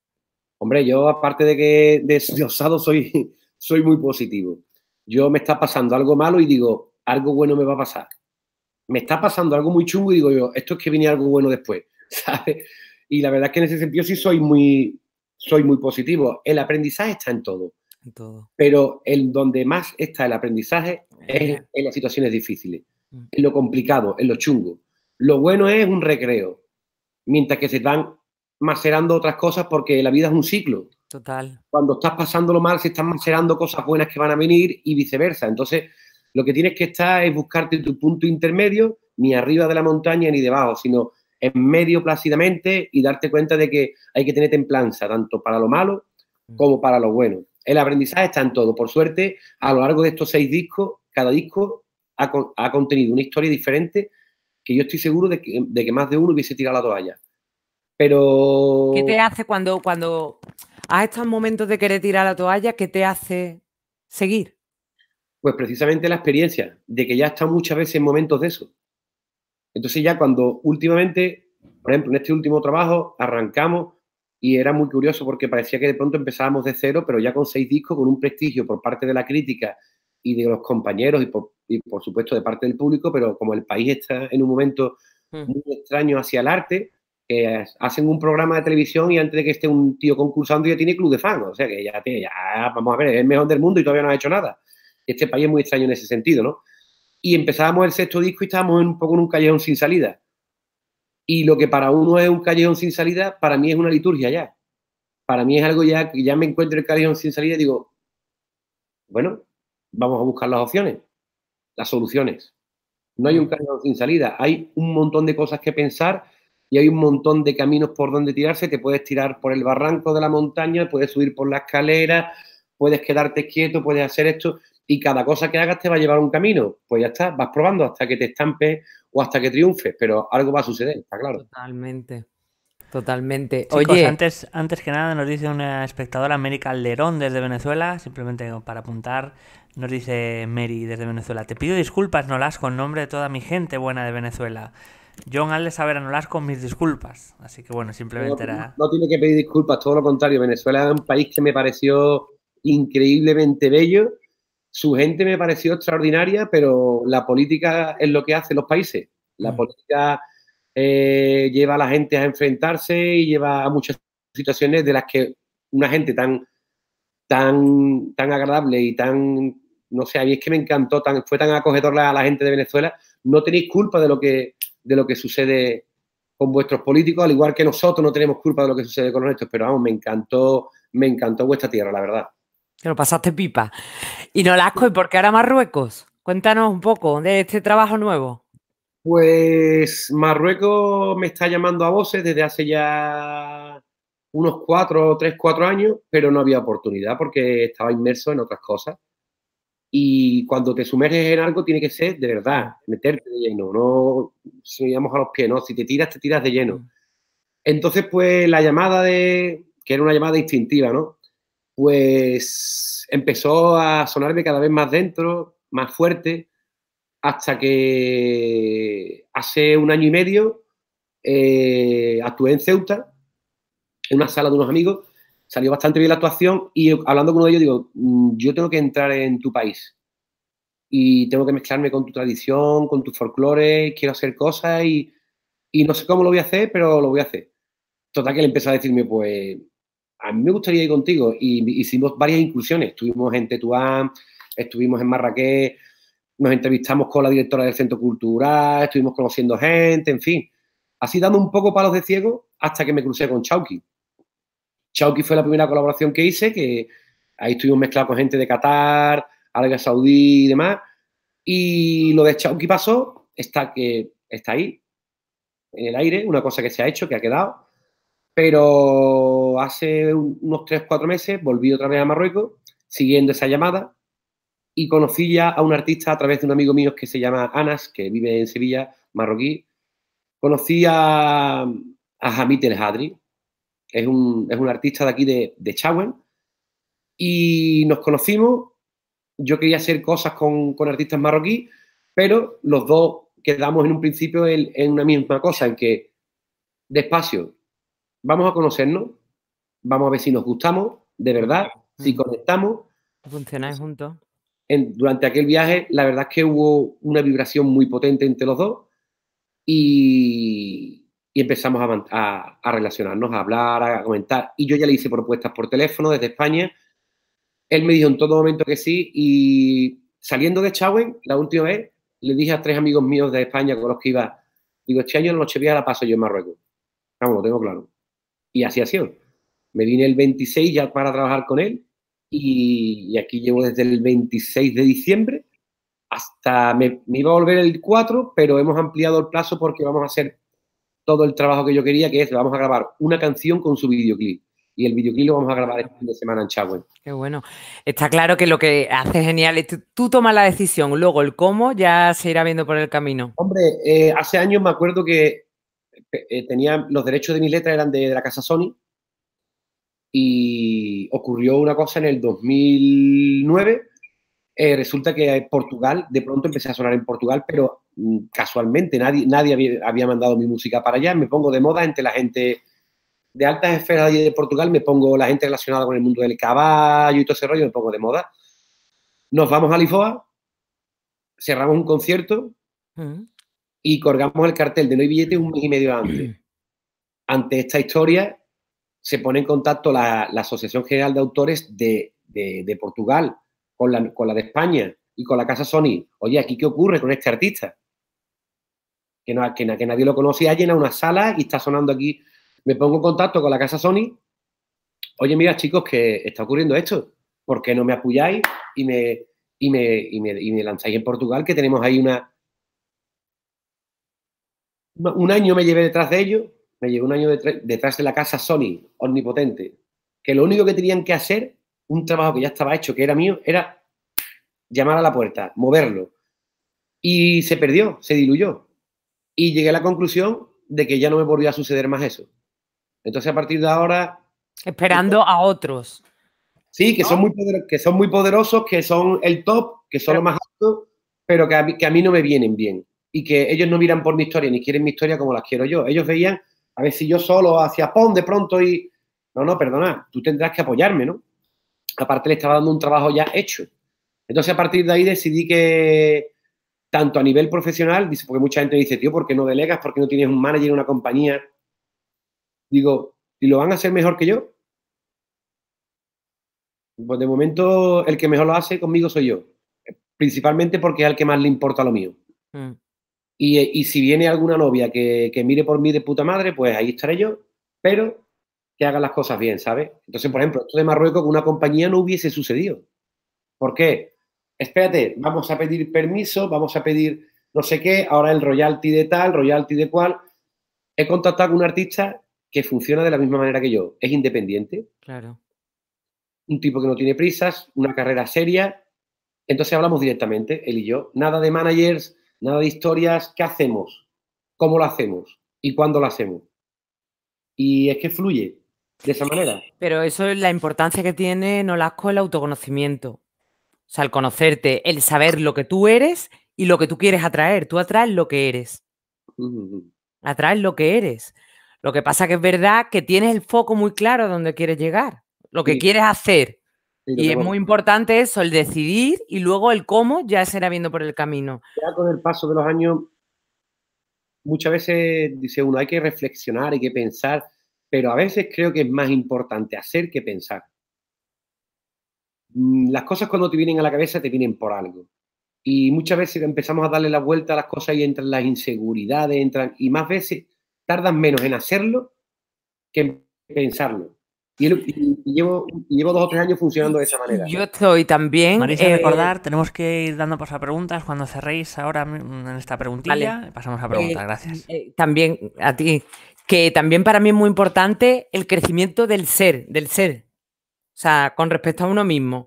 Hombre, yo aparte de que de, soy, (laughs) soy muy positivo. Yo me está pasando algo malo y digo, algo bueno me va a pasar me está pasando algo muy chungo y digo yo, esto es que viene algo bueno después, (laughs) Y la verdad es que en ese sentido sí soy muy, soy muy positivo. El aprendizaje está en todo. En todo. Pero el donde más está el aprendizaje eh. es en las situaciones difíciles, mm. en lo complicado, en lo chungo. Lo bueno es un recreo, mientras que se están macerando otras cosas porque la vida es un ciclo. Total. Cuando estás lo mal, se están macerando cosas buenas que van a venir y viceversa. Entonces, lo que tienes que estar es buscarte tu punto intermedio, ni arriba de la montaña ni debajo, sino en medio plácidamente y darte cuenta de que hay que tener templanza, tanto para lo malo mm. como para lo bueno. El aprendizaje está en todo. Por suerte, a lo largo de estos seis discos, cada disco ha, contenido una historia diferente que yo estoy seguro de que, más de uno hubiese tirado la toalla. Pero... ¿Qué te hace cuando, cuando has estado momentos de querer tirar la toalla? ¿Qué te hace seguir? Pues precisamente la experiencia de que ya está muchas veces en momentos de eso. Entonces ya cuando últimamente, por ejemplo, en este último trabajo arrancamos y era muy curioso porque parecía que de pronto empezábamos de cero, pero ya con seis discos, con un prestigio por parte de la crítica y de los compañeros y por, y por supuesto de parte del público, pero como el país está en un momento mm. muy extraño hacia el arte, que eh, hacen un programa de televisión y antes de que esté un tío concursando ya tiene club de fans. O sea que ya, ya vamos a ver, es el mejor del mundo y todavía no ha hecho nada. Este país es muy extraño en ese sentido, ¿no? Y empezábamos el sexto disco y estábamos un poco en un callejón sin salida. Y lo que para uno es un callejón sin salida, para mí es una liturgia ya. Para mí es algo ya que ya me encuentro en el callejón sin salida y digo, bueno, vamos a buscar las opciones, las soluciones. No hay un callejón sin salida, hay un montón de cosas que pensar y hay un montón de caminos por donde tirarse. Te puedes tirar por el barranco de la montaña, puedes subir por la escalera, puedes quedarte quieto, puedes hacer esto y cada cosa que hagas te va a llevar un camino. Pues ya está, vas probando hasta que te estampes o hasta que triunfes, pero algo va a suceder, está claro. Totalmente. Totalmente. Chicos, Oye, antes, antes que nada nos dice una espectadora, Mary Calderón, desde Venezuela, simplemente para apuntar, nos dice Mary desde Venezuela, te pido disculpas, Nolasco, con nombre de toda mi gente buena de Venezuela. John, hazle saber a con mis disculpas. Así que bueno, simplemente era... No tiene que pedir disculpas, todo lo contrario, Venezuela es un país que me pareció increíblemente bello su gente me pareció extraordinaria, pero la política es lo que hacen los países. La mm. política eh, lleva a la gente a enfrentarse y lleva a muchas situaciones de las que una gente tan, tan, tan agradable y tan, no sé, a es que me encantó, tan, fue tan acogedora a la gente de Venezuela, no tenéis culpa de lo que, de lo que sucede con vuestros políticos, al igual que nosotros no tenemos culpa de lo que sucede con los nuestros, pero vamos, me encantó, me encantó vuestra tierra, la verdad. Te lo pasaste pipa. Y no lasco, ¿y por qué ahora Marruecos? Cuéntanos un poco de este trabajo nuevo. Pues Marruecos me está llamando a voces desde hace ya unos cuatro, tres, cuatro años, pero no había oportunidad porque estaba inmerso en otras cosas. Y cuando te sumerges en algo, tiene que ser de verdad, meterte de lleno, no a los pies, no, si te tiras, te tiras de lleno. Mm. Entonces, pues la llamada de, que era una llamada instintiva, ¿no? pues empezó a sonarme cada vez más dentro, más fuerte, hasta que hace un año y medio eh, actué en Ceuta, en una sala de unos amigos, salió bastante bien la actuación y hablando con uno de ellos digo, mm, yo tengo que entrar en tu país y tengo que mezclarme con tu tradición, con tus folclores, quiero hacer cosas y, y no sé cómo lo voy a hacer, pero lo voy a hacer. Total que él empezó a decirme, pues a mí me gustaría ir contigo. Y hicimos varias incursiones. Estuvimos en Tetuán, estuvimos en Marrakech, nos entrevistamos con la directora del Centro Cultural, estuvimos conociendo gente, en fin. Así dando un poco palos de ciego hasta que me crucé con Chauki Chauki fue la primera colaboración que hice, que ahí estuvimos mezclados con gente de Qatar, Arabia Saudí y demás. Y lo de Chauki pasó, está, que, está ahí, en el aire, una cosa que se ha hecho, que ha quedado. Pero hace unos 3, 4 meses volví otra vez a Marruecos siguiendo esa llamada y conocí ya a un artista a través de un amigo mío que se llama Anas, que vive en Sevilla, marroquí. Conocí a, a Hamid El Hadri, es un, artista de aquí de, de Chauen, y nos conocimos. Yo quería hacer cosas con, con artistas marroquíes, pero los dos quedamos en un principio en una misma cosa, en que despacio, vamos a conocernos, Vamos a ver si nos gustamos, de verdad, si mm. conectamos. Funcionáis juntos. En, durante aquel viaje, la verdad es que hubo una vibración muy potente entre los dos y, empezamos a, relacionarnos, a hablar, a comentar. Y yo ya le hice propuestas por teléfono desde España. Él me dijo en todo momento que sí y saliendo de Chauen, la última vez, le dije a tres amigos míos de España con los que iba, digo, este año en a la paso yo en Marruecos. Vamos, lo tengo claro. Y así ha sido. Me vine el 26 ya para trabajar con él y, aquí llevo desde el 26 de diciembre hasta me, iba a volver el 4, pero hemos ampliado el plazo porque vamos a hacer todo el trabajo que yo quería, que es vamos a grabar una canción con su videoclip. Y el videoclip lo vamos a grabar este fin de semana en Chávez. Qué bueno. Está claro que lo que hace genial es tú tomas la decisión, luego el cómo ya se irá viendo por el camino. Hombre, eh, hace años me acuerdo que eh, los derechos de mis letras eran de la casa Sony y ocurrió una cosa en el 2009. Eh, resulta que en Portugal, de pronto empecé a sonar en Portugal, pero mm, casualmente nadie, nadie había, mandado mi música para allá. Me pongo de moda entre la gente de altas esferas de Portugal, me pongo la gente relacionada con el mundo del caballo y todo ese rollo, me pongo de moda. Nos vamos a Lisboa, cerramos un concierto mm. y colgamos el cartel de No hay billetes un mes y medio antes. (clears throat) Ante esta historia, se pone en contacto la, Asociación General de Autores de, Portugal con la, de España y con la Casa Sony. Oye, ¿aquí qué ocurre con este artista? Que, no, que, nadie lo conocía, llena una sala y está sonando aquí. Me pongo en contacto con la Casa Sony. Oye, mira, chicos, que está ocurriendo esto. ¿Por qué no me apoyáis y me, y me, y me lanzáis en Portugal? Que tenemos ahí una. Un año me llevé detrás de ellos me llegó un año detrás de la casa Sony, omnipotente, que lo único que tenían que hacer, un trabajo que ya estaba hecho, que era mío, era llamar a la puerta, moverlo. Y se perdió, se diluyó. Y llegué a la conclusión de que ya no me volvió a suceder más eso. Entonces, a partir de ahora... Esperando a otros. Sí, que, son, muy poderosos, que son muy poderosos, que son el top, que son lo más altos, pero que que a mí no me vienen bien. Y que ellos no miran por mi historia, ni quieren mi historia como las quiero yo. Ellos veían a ver si yo solo hacia PON de pronto y... No, no, perdona, tú tendrás que apoyarme, ¿no? Aparte le estaba dando un trabajo ya hecho. Entonces a partir de ahí decidí que, tanto a nivel profesional, dice, porque mucha gente dice, tío, ¿por qué no delegas? ¿Por qué no tienes un manager, en una compañía? Digo, ¿y lo van a hacer mejor que yo? Pues de momento el que mejor lo hace conmigo soy yo, principalmente porque es al que más le importa lo mío. Mm. Y, si viene alguna novia que, que, mire por mí de puta madre, pues ahí estaré yo, pero que haga las cosas bien, ¿sabes? Entonces, por ejemplo, esto de Marruecos con una compañía no hubiese sucedido. ¿Por qué? Espérate, vamos a pedir permiso, vamos a pedir no sé qué, ahora el royalty de tal, royalty de cual. He contactado con un artista que funciona de la misma manera que yo. Es independiente. Claro. Un tipo que no tiene prisas, una carrera seria. Entonces hablamos directamente, él y yo. Nada de managers, nada de historias, ¿qué hacemos? ¿Cómo lo hacemos? ¿Y cuándo lo hacemos? Y es que fluye de esa manera. Pero eso es la importancia que tiene en Olasco el autoconocimiento. O sea, el conocerte, el saber lo que tú eres y lo que tú quieres atraer. Tú atraes lo que eres. Atraes lo que eres. Lo que pasa que es verdad que tienes el foco muy claro a donde quieres llegar, lo que quieres hacer. Y, es muy importante eso, el decidir y luego el cómo ya será viendo por el camino. Ya con el paso de los años, muchas veces dice uno, hay que reflexionar, hay que pensar, pero a veces creo que es más importante hacer que pensar. Mm, las cosas cuando te vienen a la cabeza te vienen por algo. Y muchas veces empezamos a darle la vuelta a las cosas y entran las inseguridades, entran, y más veces tardan menos en hacerlo que en pensarlo. Y, llevo, llevo, dos o tres años funcionando de esa manera. Yo estoy también. Marisa, eh, recordar, tenemos que ir dando paso a preguntas. Cuando cerréis ahora en esta preguntilla, pasamos a preguntas. Eh, gracias. Eh, también a ti. Que también para mí es muy importante el crecimiento del ser, del ser. O sea, con respecto a uno mismo.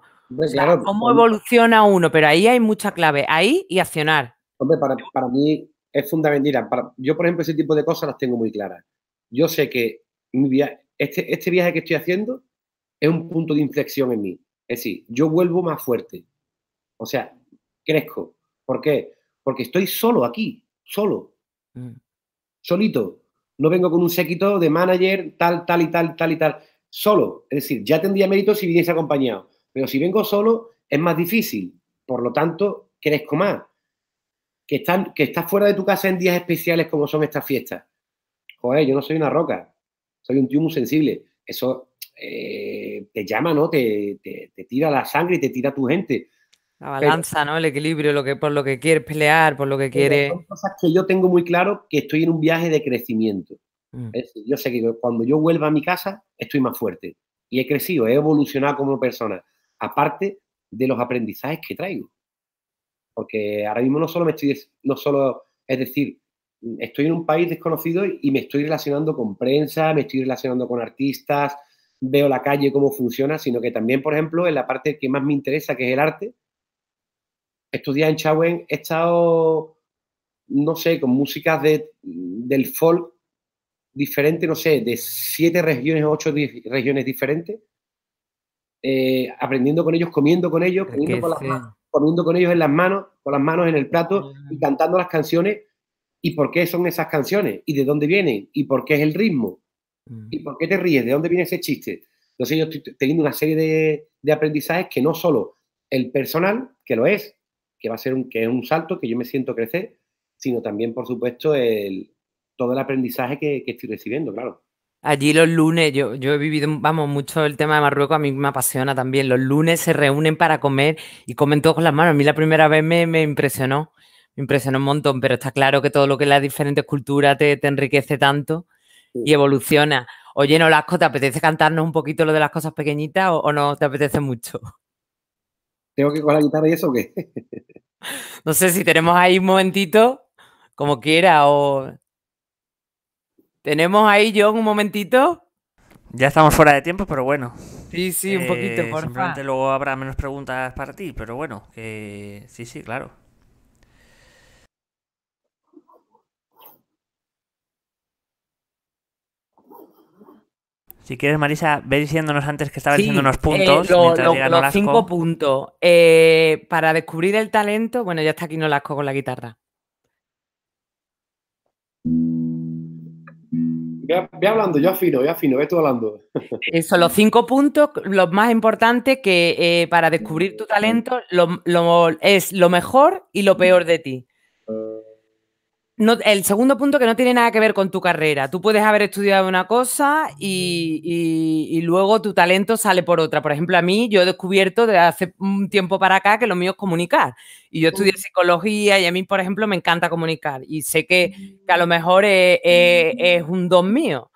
cómo evoluciona uno, pero ahí hay mucha clave, ahí y accionar. Hombre, para, para mí es fundamental. yo, por ejemplo, ese tipo de cosas las tengo muy claras. Yo sé que mi este, este, viaje que estoy haciendo es un punto de inflexión en mí. Es decir, yo vuelvo más fuerte. O sea, crezco. ¿Por qué? Porque estoy solo aquí, solo, mm. solito. No vengo con un séquito de manager, tal, tal y tal, tal y tal. Solo. Es decir, ya tendría mérito si viniese acompañado. Pero si vengo solo, es más difícil. Por lo tanto, crezco más. Que que estás fuera de tu casa en días especiales como son estas fiestas. Joder, yo no soy una roca soy un tío muy sensible. Eso eh, te llama, ¿no? Te, tira la sangre y te tira tu gente. La balanza, ¿no? El equilibrio, lo que, por lo que quieres pelear, por lo que quieres. Son cosas que yo tengo muy claro que estoy en un viaje de crecimiento. Mm. yo sé que cuando yo vuelva a mi casa estoy más fuerte y he crecido, he evolucionado como persona, aparte de los aprendizajes que traigo. Porque ahora mismo no solo me estoy, no solo es decir, estoy en un país desconocido y me estoy relacionando con prensa, me estoy relacionando con artistas, veo la calle, cómo funciona, sino que también, por ejemplo, en la parte que más me interesa, que es el arte, estudié en Chauen, he estado, no sé, con músicas del folk diferente, no sé, de siete regiones, o ocho regiones diferentes, eh, aprendiendo con ellos, comiendo con ellos, comiendo con ellos en las manos, con las manos en el plato y ah. cantando las canciones ¿Y por qué son esas canciones? ¿Y de dónde vienen? ¿Y por qué es el ritmo? Mm. ¿Y por qué te ríes? ¿De dónde viene ese chiste? Entonces yo estoy teniendo una serie de, aprendizajes que no solo el personal, que lo es, que va a ser un, que es un salto, que yo me siento crecer, sino también, por supuesto, el, todo el aprendizaje que, estoy recibiendo, claro. Allí los lunes, yo, yo, he vivido, vamos, mucho el tema de Marruecos, a mí me apasiona también. Los lunes se reúnen para comer y comen todos con las manos. A mí la primera vez me impresionó impresiona un montón, pero está claro que todo lo que las diferentes culturas te, enriquece tanto y evoluciona. Oye, Nolasco, ¿te apetece cantarnos un poquito lo de las cosas pequeñitas o, no te apetece mucho? ¿Tengo que con la guitarra y eso o qué? (laughs) no sé si tenemos ahí un momentito, como quiera, o. ¿Tenemos ahí, John, un momentito? Ya estamos fuera de tiempo, pero bueno. Sí, sí, un poquito, eh, luego habrá menos preguntas para ti, pero bueno, que sí, sí, claro. Si quieres, Marisa, ve diciéndonos antes que estaba diciendo unos eh, puntos. los cinco puntos. Eh, para descubrir el talento, bueno, ya está aquí no Nolasco con la guitarra. Ve, hablando, yo afino, yo afino, ve tú hablando. Eso, los cinco puntos, los más importantes que eh, para descubrir tu talento lo, es lo mejor y lo peor de ti el segundo punto que no tiene nada que ver con tu carrera. Tú puedes haber estudiado una cosa y, luego tu talento sale por otra. Por ejemplo, a mí yo he descubierto de hace un tiempo para acá que lo mío es comunicar. Y yo estudié psicología y a mí, por ejemplo, me encanta comunicar. Y sé que, a lo mm. mejor e, e, es, un don mío.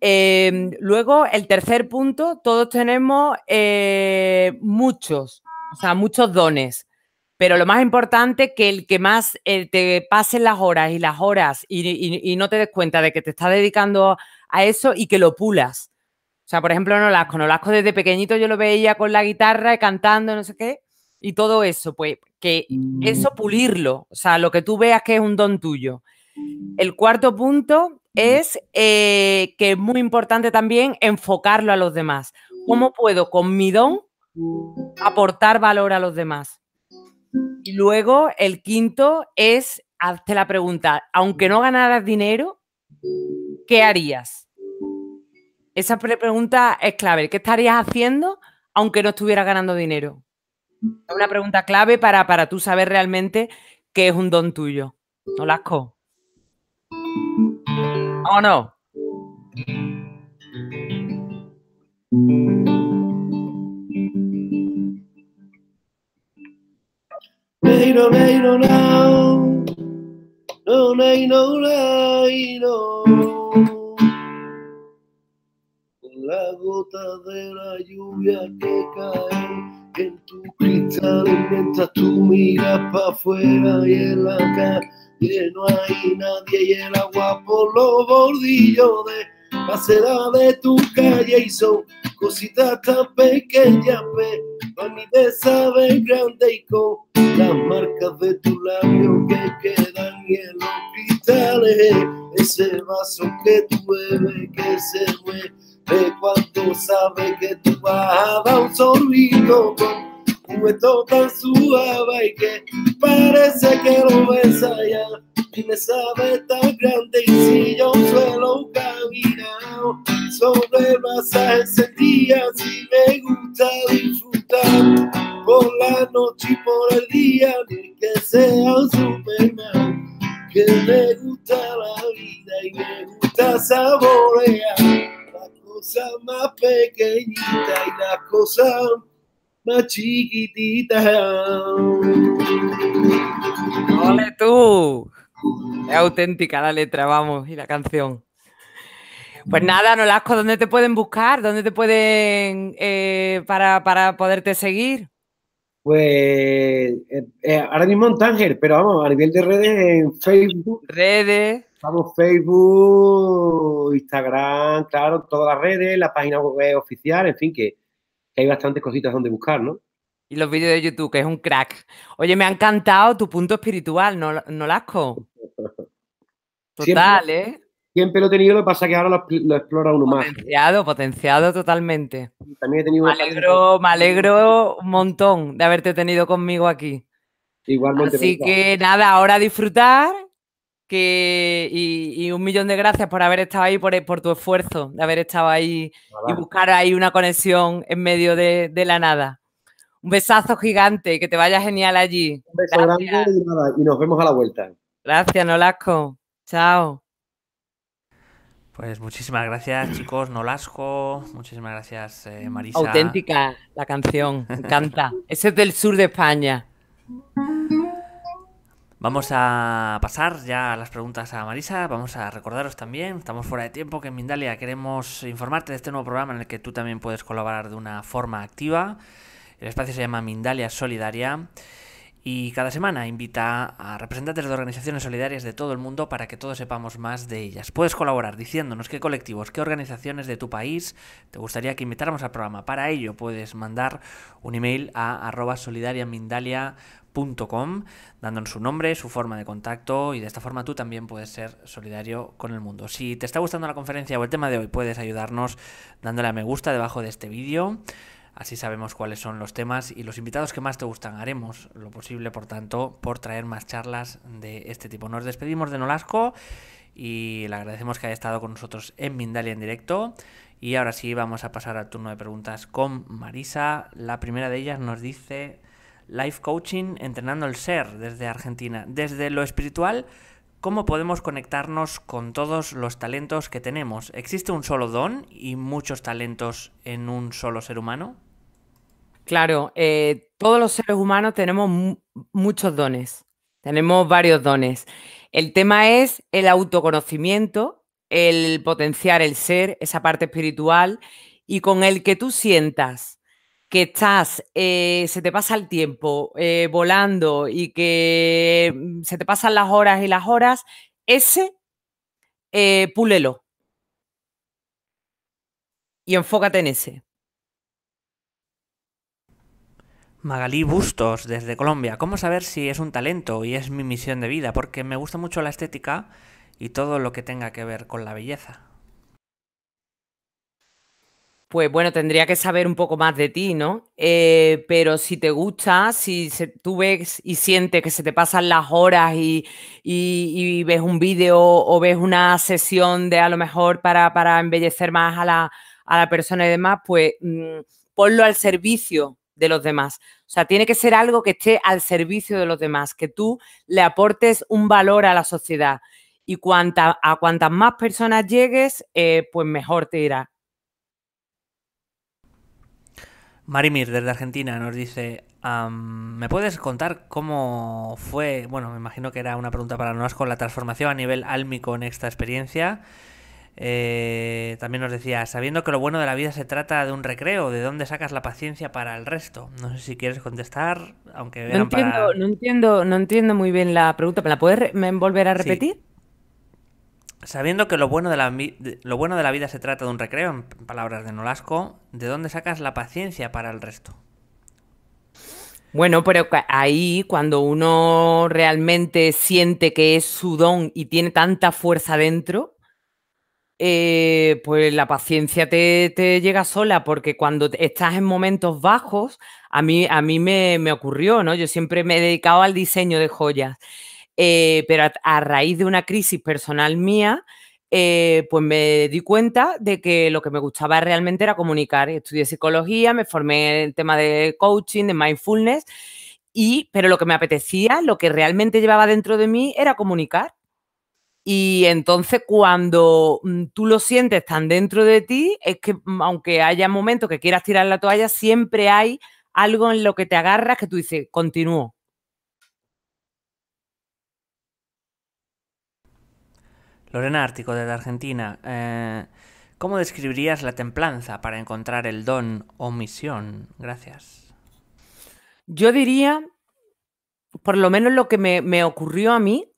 Em, luego, el tercer punto, todos tenemos eh, muchos, o sea, muchos dones. Pero lo más importante, que el que más eh, te pasen las horas y las horas y, no te des cuenta de que te estás dedicando a eso y que lo pulas. O sea, por ejemplo, las Nolasco desde pequeñito yo lo veía con la guitarra, y cantando, no sé qué, y todo eso. Pues que eso mm. pulirlo, o sea, lo que tú veas que es un don tuyo. El cuarto punto mm. es eh, que es muy importante también enfocarlo a los demás. ¿Cómo mm. puedo con mi don aportar valor a los demás? Y luego el quinto es, hazte la pregunta, aunque no ganaras dinero, ¿qué harías? Esa pregunta es clave. ¿Qué estarías haciendo aunque no estuvieras ganando dinero? Es una pregunta clave para, para tú saber realmente qué es un don tuyo. ¿No, Lasco? ¿O no? no, no, no, no, no, no, no, la gota de la lluvia que cae en tu cristal mientras tú miras para afuera y en la calle no hay nadie y el agua por los bordillos de la de tu calle y son cositas tan pequeñas. Mami, sabe sabe grande y con las marcas de tu labio que quedan en los cristales. Ese vaso que tuve que se mueve cuando sabe que tú vas a dar un sorbito con tan suave y que parece que lo ves allá Y me sabe tan grande y si yo suelo caminar sobre el ese día si me gusta disfrutar por la noche y por el día ni que sea un superman que me gusta la vida y me gusta saborear la cosa más pequeñita y la cosa más chiquitita. ¡Ole tú! Es auténtica la letra, vamos, y la canción. Pues nada, no Nolasco, ¿dónde te pueden buscar? ¿Dónde te pueden eh, para, poderte seguir? Pues eh, eh, ahora mismo en Tanger, pero vamos, a nivel de redes, en Facebook. Redes. Vamos, Facebook, Instagram, claro, todas las redes, la página web oficial, en fin, que, que hay bastantes cositas donde buscar, ¿no? Y los vídeos de YouTube, que es un crack. Oye, me ha encantado tu punto espiritual, ¿no, no lasco? (laughs) Total, ¿eh? Siempre lo he tenido, lo que pasa es que ahora lo, explora uno más. Potenciado, potenciado totalmente. También he tenido me alegro, me alegro un montón de haberte tenido conmigo aquí. Igualmente. Así que nada, ahora disfrutar y, un millón de gracias por haber estado ahí, por, tu esfuerzo, de haber estado ahí y buscar ahí una conexión en medio de, la nada. Un besazo gigante, que te vaya genial allí. Un y, nos vemos a la vuelta. Gracias, Nolasco. Chao. Pues muchísimas gracias, chicos. Nolasco, muchísimas gracias, eh, Marisa. Auténtica la canción, me encanta. Ese es del sur de España. Vamos a pasar ya a las preguntas a Marisa. Vamos a recordaros también, estamos fuera de tiempo, que en Mindalia queremos informarte de este nuevo programa en el que tú también puedes colaborar de una forma activa. El espacio se llama Mindalia Solidaria y cada semana invita a representantes de organizaciones solidarias de todo el mundo para que todos sepamos más de ellas. Puedes colaborar diciéndonos qué colectivos, qué organizaciones de tu país te gustaría que invitáramos al programa. Para ello puedes mandar un email a arroba solidariamindalia.com dándonos su nombre, su forma de contacto y de esta forma tú también puedes ser solidario con el mundo. Si te está gustando la conferencia o el tema de hoy, puedes ayudarnos dándole a me gusta debajo de este vídeo. Así sabemos cuáles son los temas y los invitados que más te gustan. Haremos lo posible, por tanto, por traer más charlas de este tipo. Nos despedimos de Nolasco y le agradecemos que haya estado con nosotros en Mindalia en directo. Y ahora sí, vamos a pasar al turno de preguntas con Marisa. La primera de ellas nos dice Life Coaching, entrenando el ser desde Argentina. Desde lo espiritual, ¿cómo podemos conectarnos con todos los talentos que tenemos? ¿Existe un solo don y muchos talentos en un solo ser humano? Claro, eh, todos los seres humanos tenemos muchos dones, tenemos varios dones. El tema es el autoconocimiento, el potenciar el ser, esa parte espiritual, y con el que tú sientas que estás, eh, se te pasa el tiempo eh, volando y que mm, se te pasan las horas y las horas, ese eh, Y enfócate en ese. Magalí Bustos, desde Colombia. ¿Cómo saber si es un talento y es mi misión de vida? Porque me gusta mucho la estética y todo lo que tenga que ver con la belleza. Pues bueno, tendría que saber un poco más de ti, ¿no? Eh, pero si te gusta, si tú ves y sientes que se te pasan las horas y, ves un vídeo o ves una sesión de a lo mejor para, embellecer más a la, persona y demás, pues mm, ponlo al servicio de los demás. O sea, tiene que ser algo que esté al servicio de los demás, que tú le aportes un valor a la sociedad. Y a cuantas más personas llegues, eh, pues mejor te irá. Marimir, desde Argentina, nos dice: ¿Me puedes contar cómo fue? Bueno, me imagino que era una pregunta para con la transformación a nivel álmico en esta experiencia. Eh, también nos decía: Sabiendo que lo bueno de la vida se trata de un recreo, ¿de dónde sacas la paciencia para el resto? No sé si quieres contestar, aunque. No, entiendo, no, entiendo, muy bien la pregunta, ¿me la puedes volver a repetir? Sabiendo que lo bueno, de la, lo bueno de la vida se trata de un recreo, en palabras de Nolasco, ¿de dónde sacas la paciencia para el resto? Bueno, pero ahí cuando uno realmente siente que es su don y tiene tanta fuerza dentro, eh, pues la paciencia te, llega sola, porque cuando estás en momentos bajos, a mí, a mí me, ocurrió, ¿no? Yo siempre me he dedicado al diseño de joyas eh, pero a, raíz de una crisis personal mía, eh, pues me di cuenta de que lo que me gustaba realmente era comunicar. Estudié psicología, me formé en el tema de coaching, de mindfulness, y, pero lo que me apetecía, lo que realmente llevaba dentro de mí era comunicar. Y entonces cuando mm, tú lo sientes tan dentro de ti, es que mm, aunque haya momentos que quieras tirar la toalla, siempre hay algo en lo que te agarras que tú dices, continúo, Lorena Ártico, desde Argentina. Eh, ¿Cómo describirías la templanza para encontrar el don o misión? Gracias. Yo diría, por lo menos lo que me, ocurrió a mí,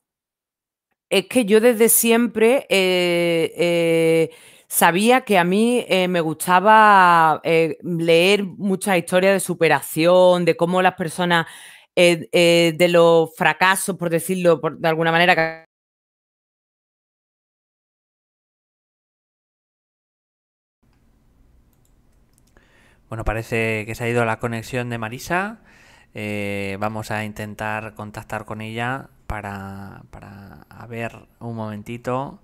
es que yo desde siempre eh, eh, sabía que a mí me gustaba leer muchas historias de superación, de cómo las personas, de los fracasos, por decirlo de alguna manera, Bueno, parece que se ha ido la conexión de Marisa. Eh, vamos a intentar contactar con ella para, ver un momentito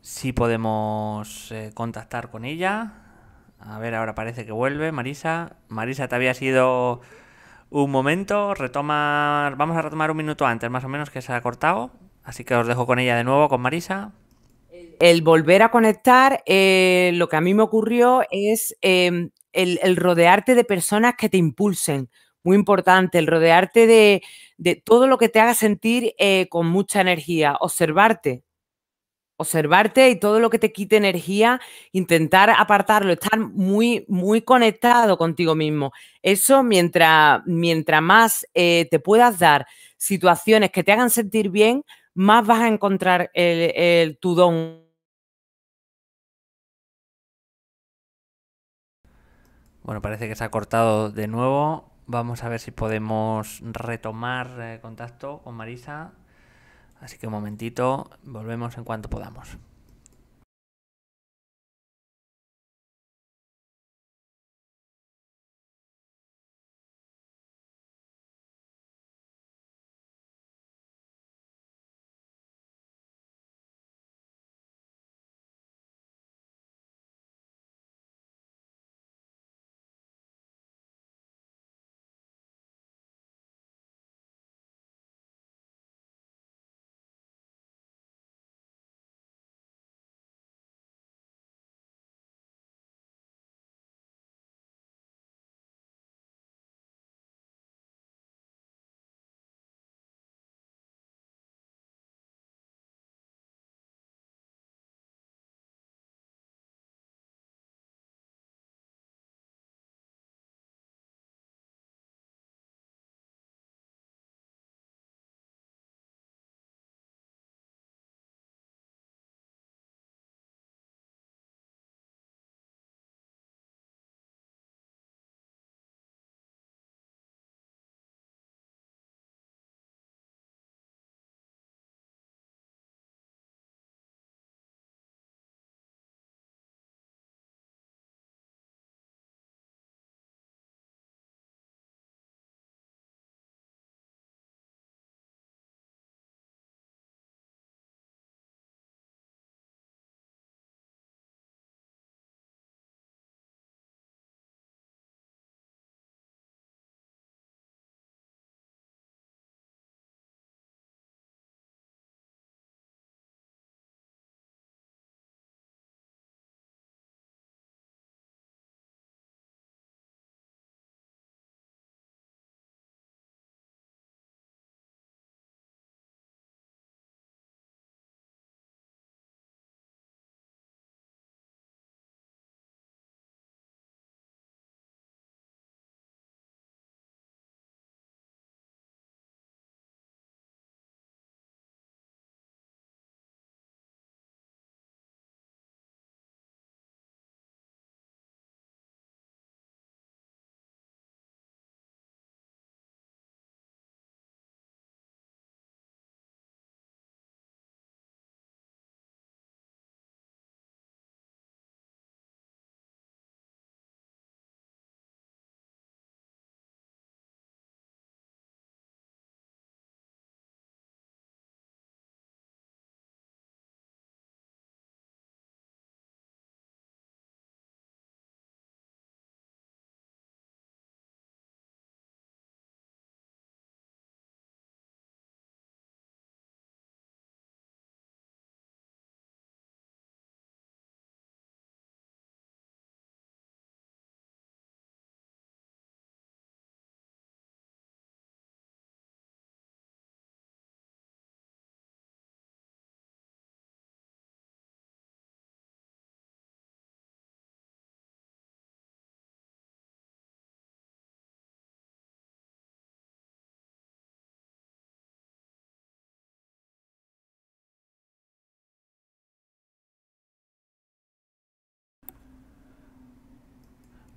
si podemos eh, contactar con ella. A ver, ahora parece que vuelve Marisa. Marisa, te había sido un momento. Retomar, vamos a retomar un minuto antes, más o menos, que se ha cortado. Así que os dejo con ella de nuevo, con Marisa el volver a conectar, eh, lo que a mí me ocurrió es em, el, rodearte de personas que te impulsen, muy importante, el rodearte de, todo lo que te haga sentir eh, con mucha energía, observarte, observarte y todo lo que te quite energía, intentar apartarlo, estar muy, muy conectado contigo mismo. Eso mientras, mientras más eh, te puedas dar situaciones que te hagan sentir bien, más vas a encontrar el, tu don Bueno, parece que se ha cortado de nuevo. Vamos a ver si podemos retomar eh, contacto con Marisa. Así que un momentito, volvemos en cuanto podamos.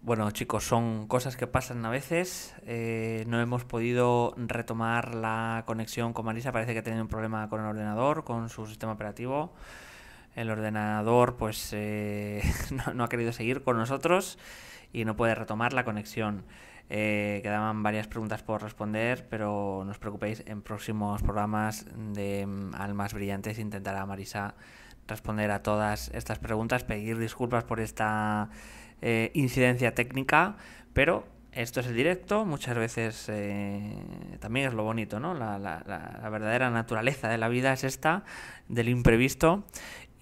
Bueno, chicos, son cosas que pasan a veces. Eh, no hemos podido retomar la conexión con Marisa. Parece que ha tenido un problema con el ordenador, con su sistema operativo. El ordenador, pues, eh, (laughs) no, ha querido seguir con nosotros y no puede retomar la conexión. Eh, quedaban varias preguntas por responder, pero no os preocupéis, en próximos programas de mm, Almas Brillantes intentará Marisa responder a todas estas preguntas, pedir disculpas por esta eh, incidencia técnica, pero esto es el directo, muchas veces eh, también es lo bonito, ¿no? La, verdadera naturaleza de la vida es esta, del imprevisto.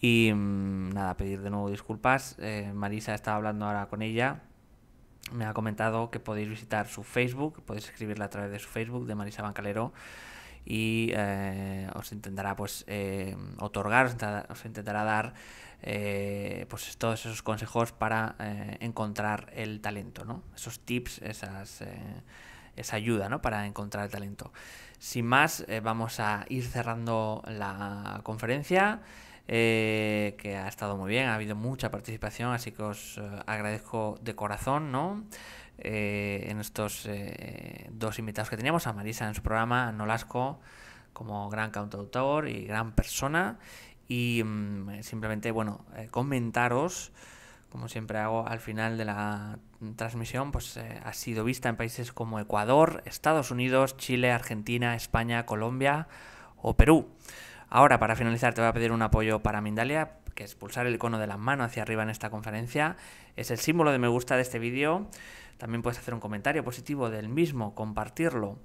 Y mm, nada, pedir de nuevo disculpas. Eh, Marisa estaba hablando ahora con ella. Me ha comentado que podéis visitar su Facebook, podéis escribirla a través de su Facebook de Marisa Bancalero y eh, os intentará pues eh, otorgar, os intentará, dar eh, pues todos esos consejos para encontrar el talento, ¿no? Esos tips, esas esa ayuda ¿no? para encontrar el talento. Sin más, vamos a ir cerrando la conferencia, que ha estado muy bien, ha habido mucha participación, así que os agradezco de corazón, ¿no? Eh, en estos eh, dos invitados que teníamos, a Marisa en su programa, a Nolasco como gran cantautor y gran persona. Y mm, simplemente, bueno, eh, comentaros, como siempre hago al final de la transmisión, pues ha sido vista en países como Ecuador, Estados Unidos, Chile, Argentina, España, Colombia o Perú. Ahora, para finalizar, te voy a pedir un apoyo para Mindalia, que es pulsar el icono de la mano hacia arriba en esta conferencia. Es el símbolo de me gusta de este vídeo. También puedes hacer un comentario positivo del mismo, compartirlo.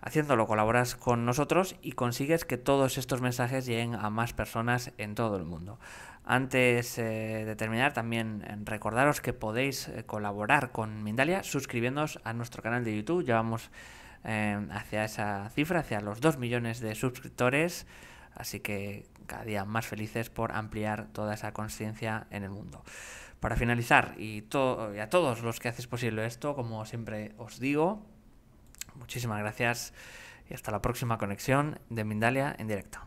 Haciéndolo colaboras con nosotros y consigues que todos estos mensajes lleguen a más personas en todo el mundo. Antes eh, de terminar, también eh, recordaros que podéis eh, colaborar con Mindalia suscribiéndoos a nuestro canal de YouTube. Ya vamos hacia esa cifra, hacia los 2 millones de suscriptores. Así que cada día más felices por ampliar toda esa conciencia en el mundo. Para finalizar, y, a todos los que hacéis posible esto, como siempre os digo, muchísimas gracias y hasta la próxima conexión de Mindalia en directo.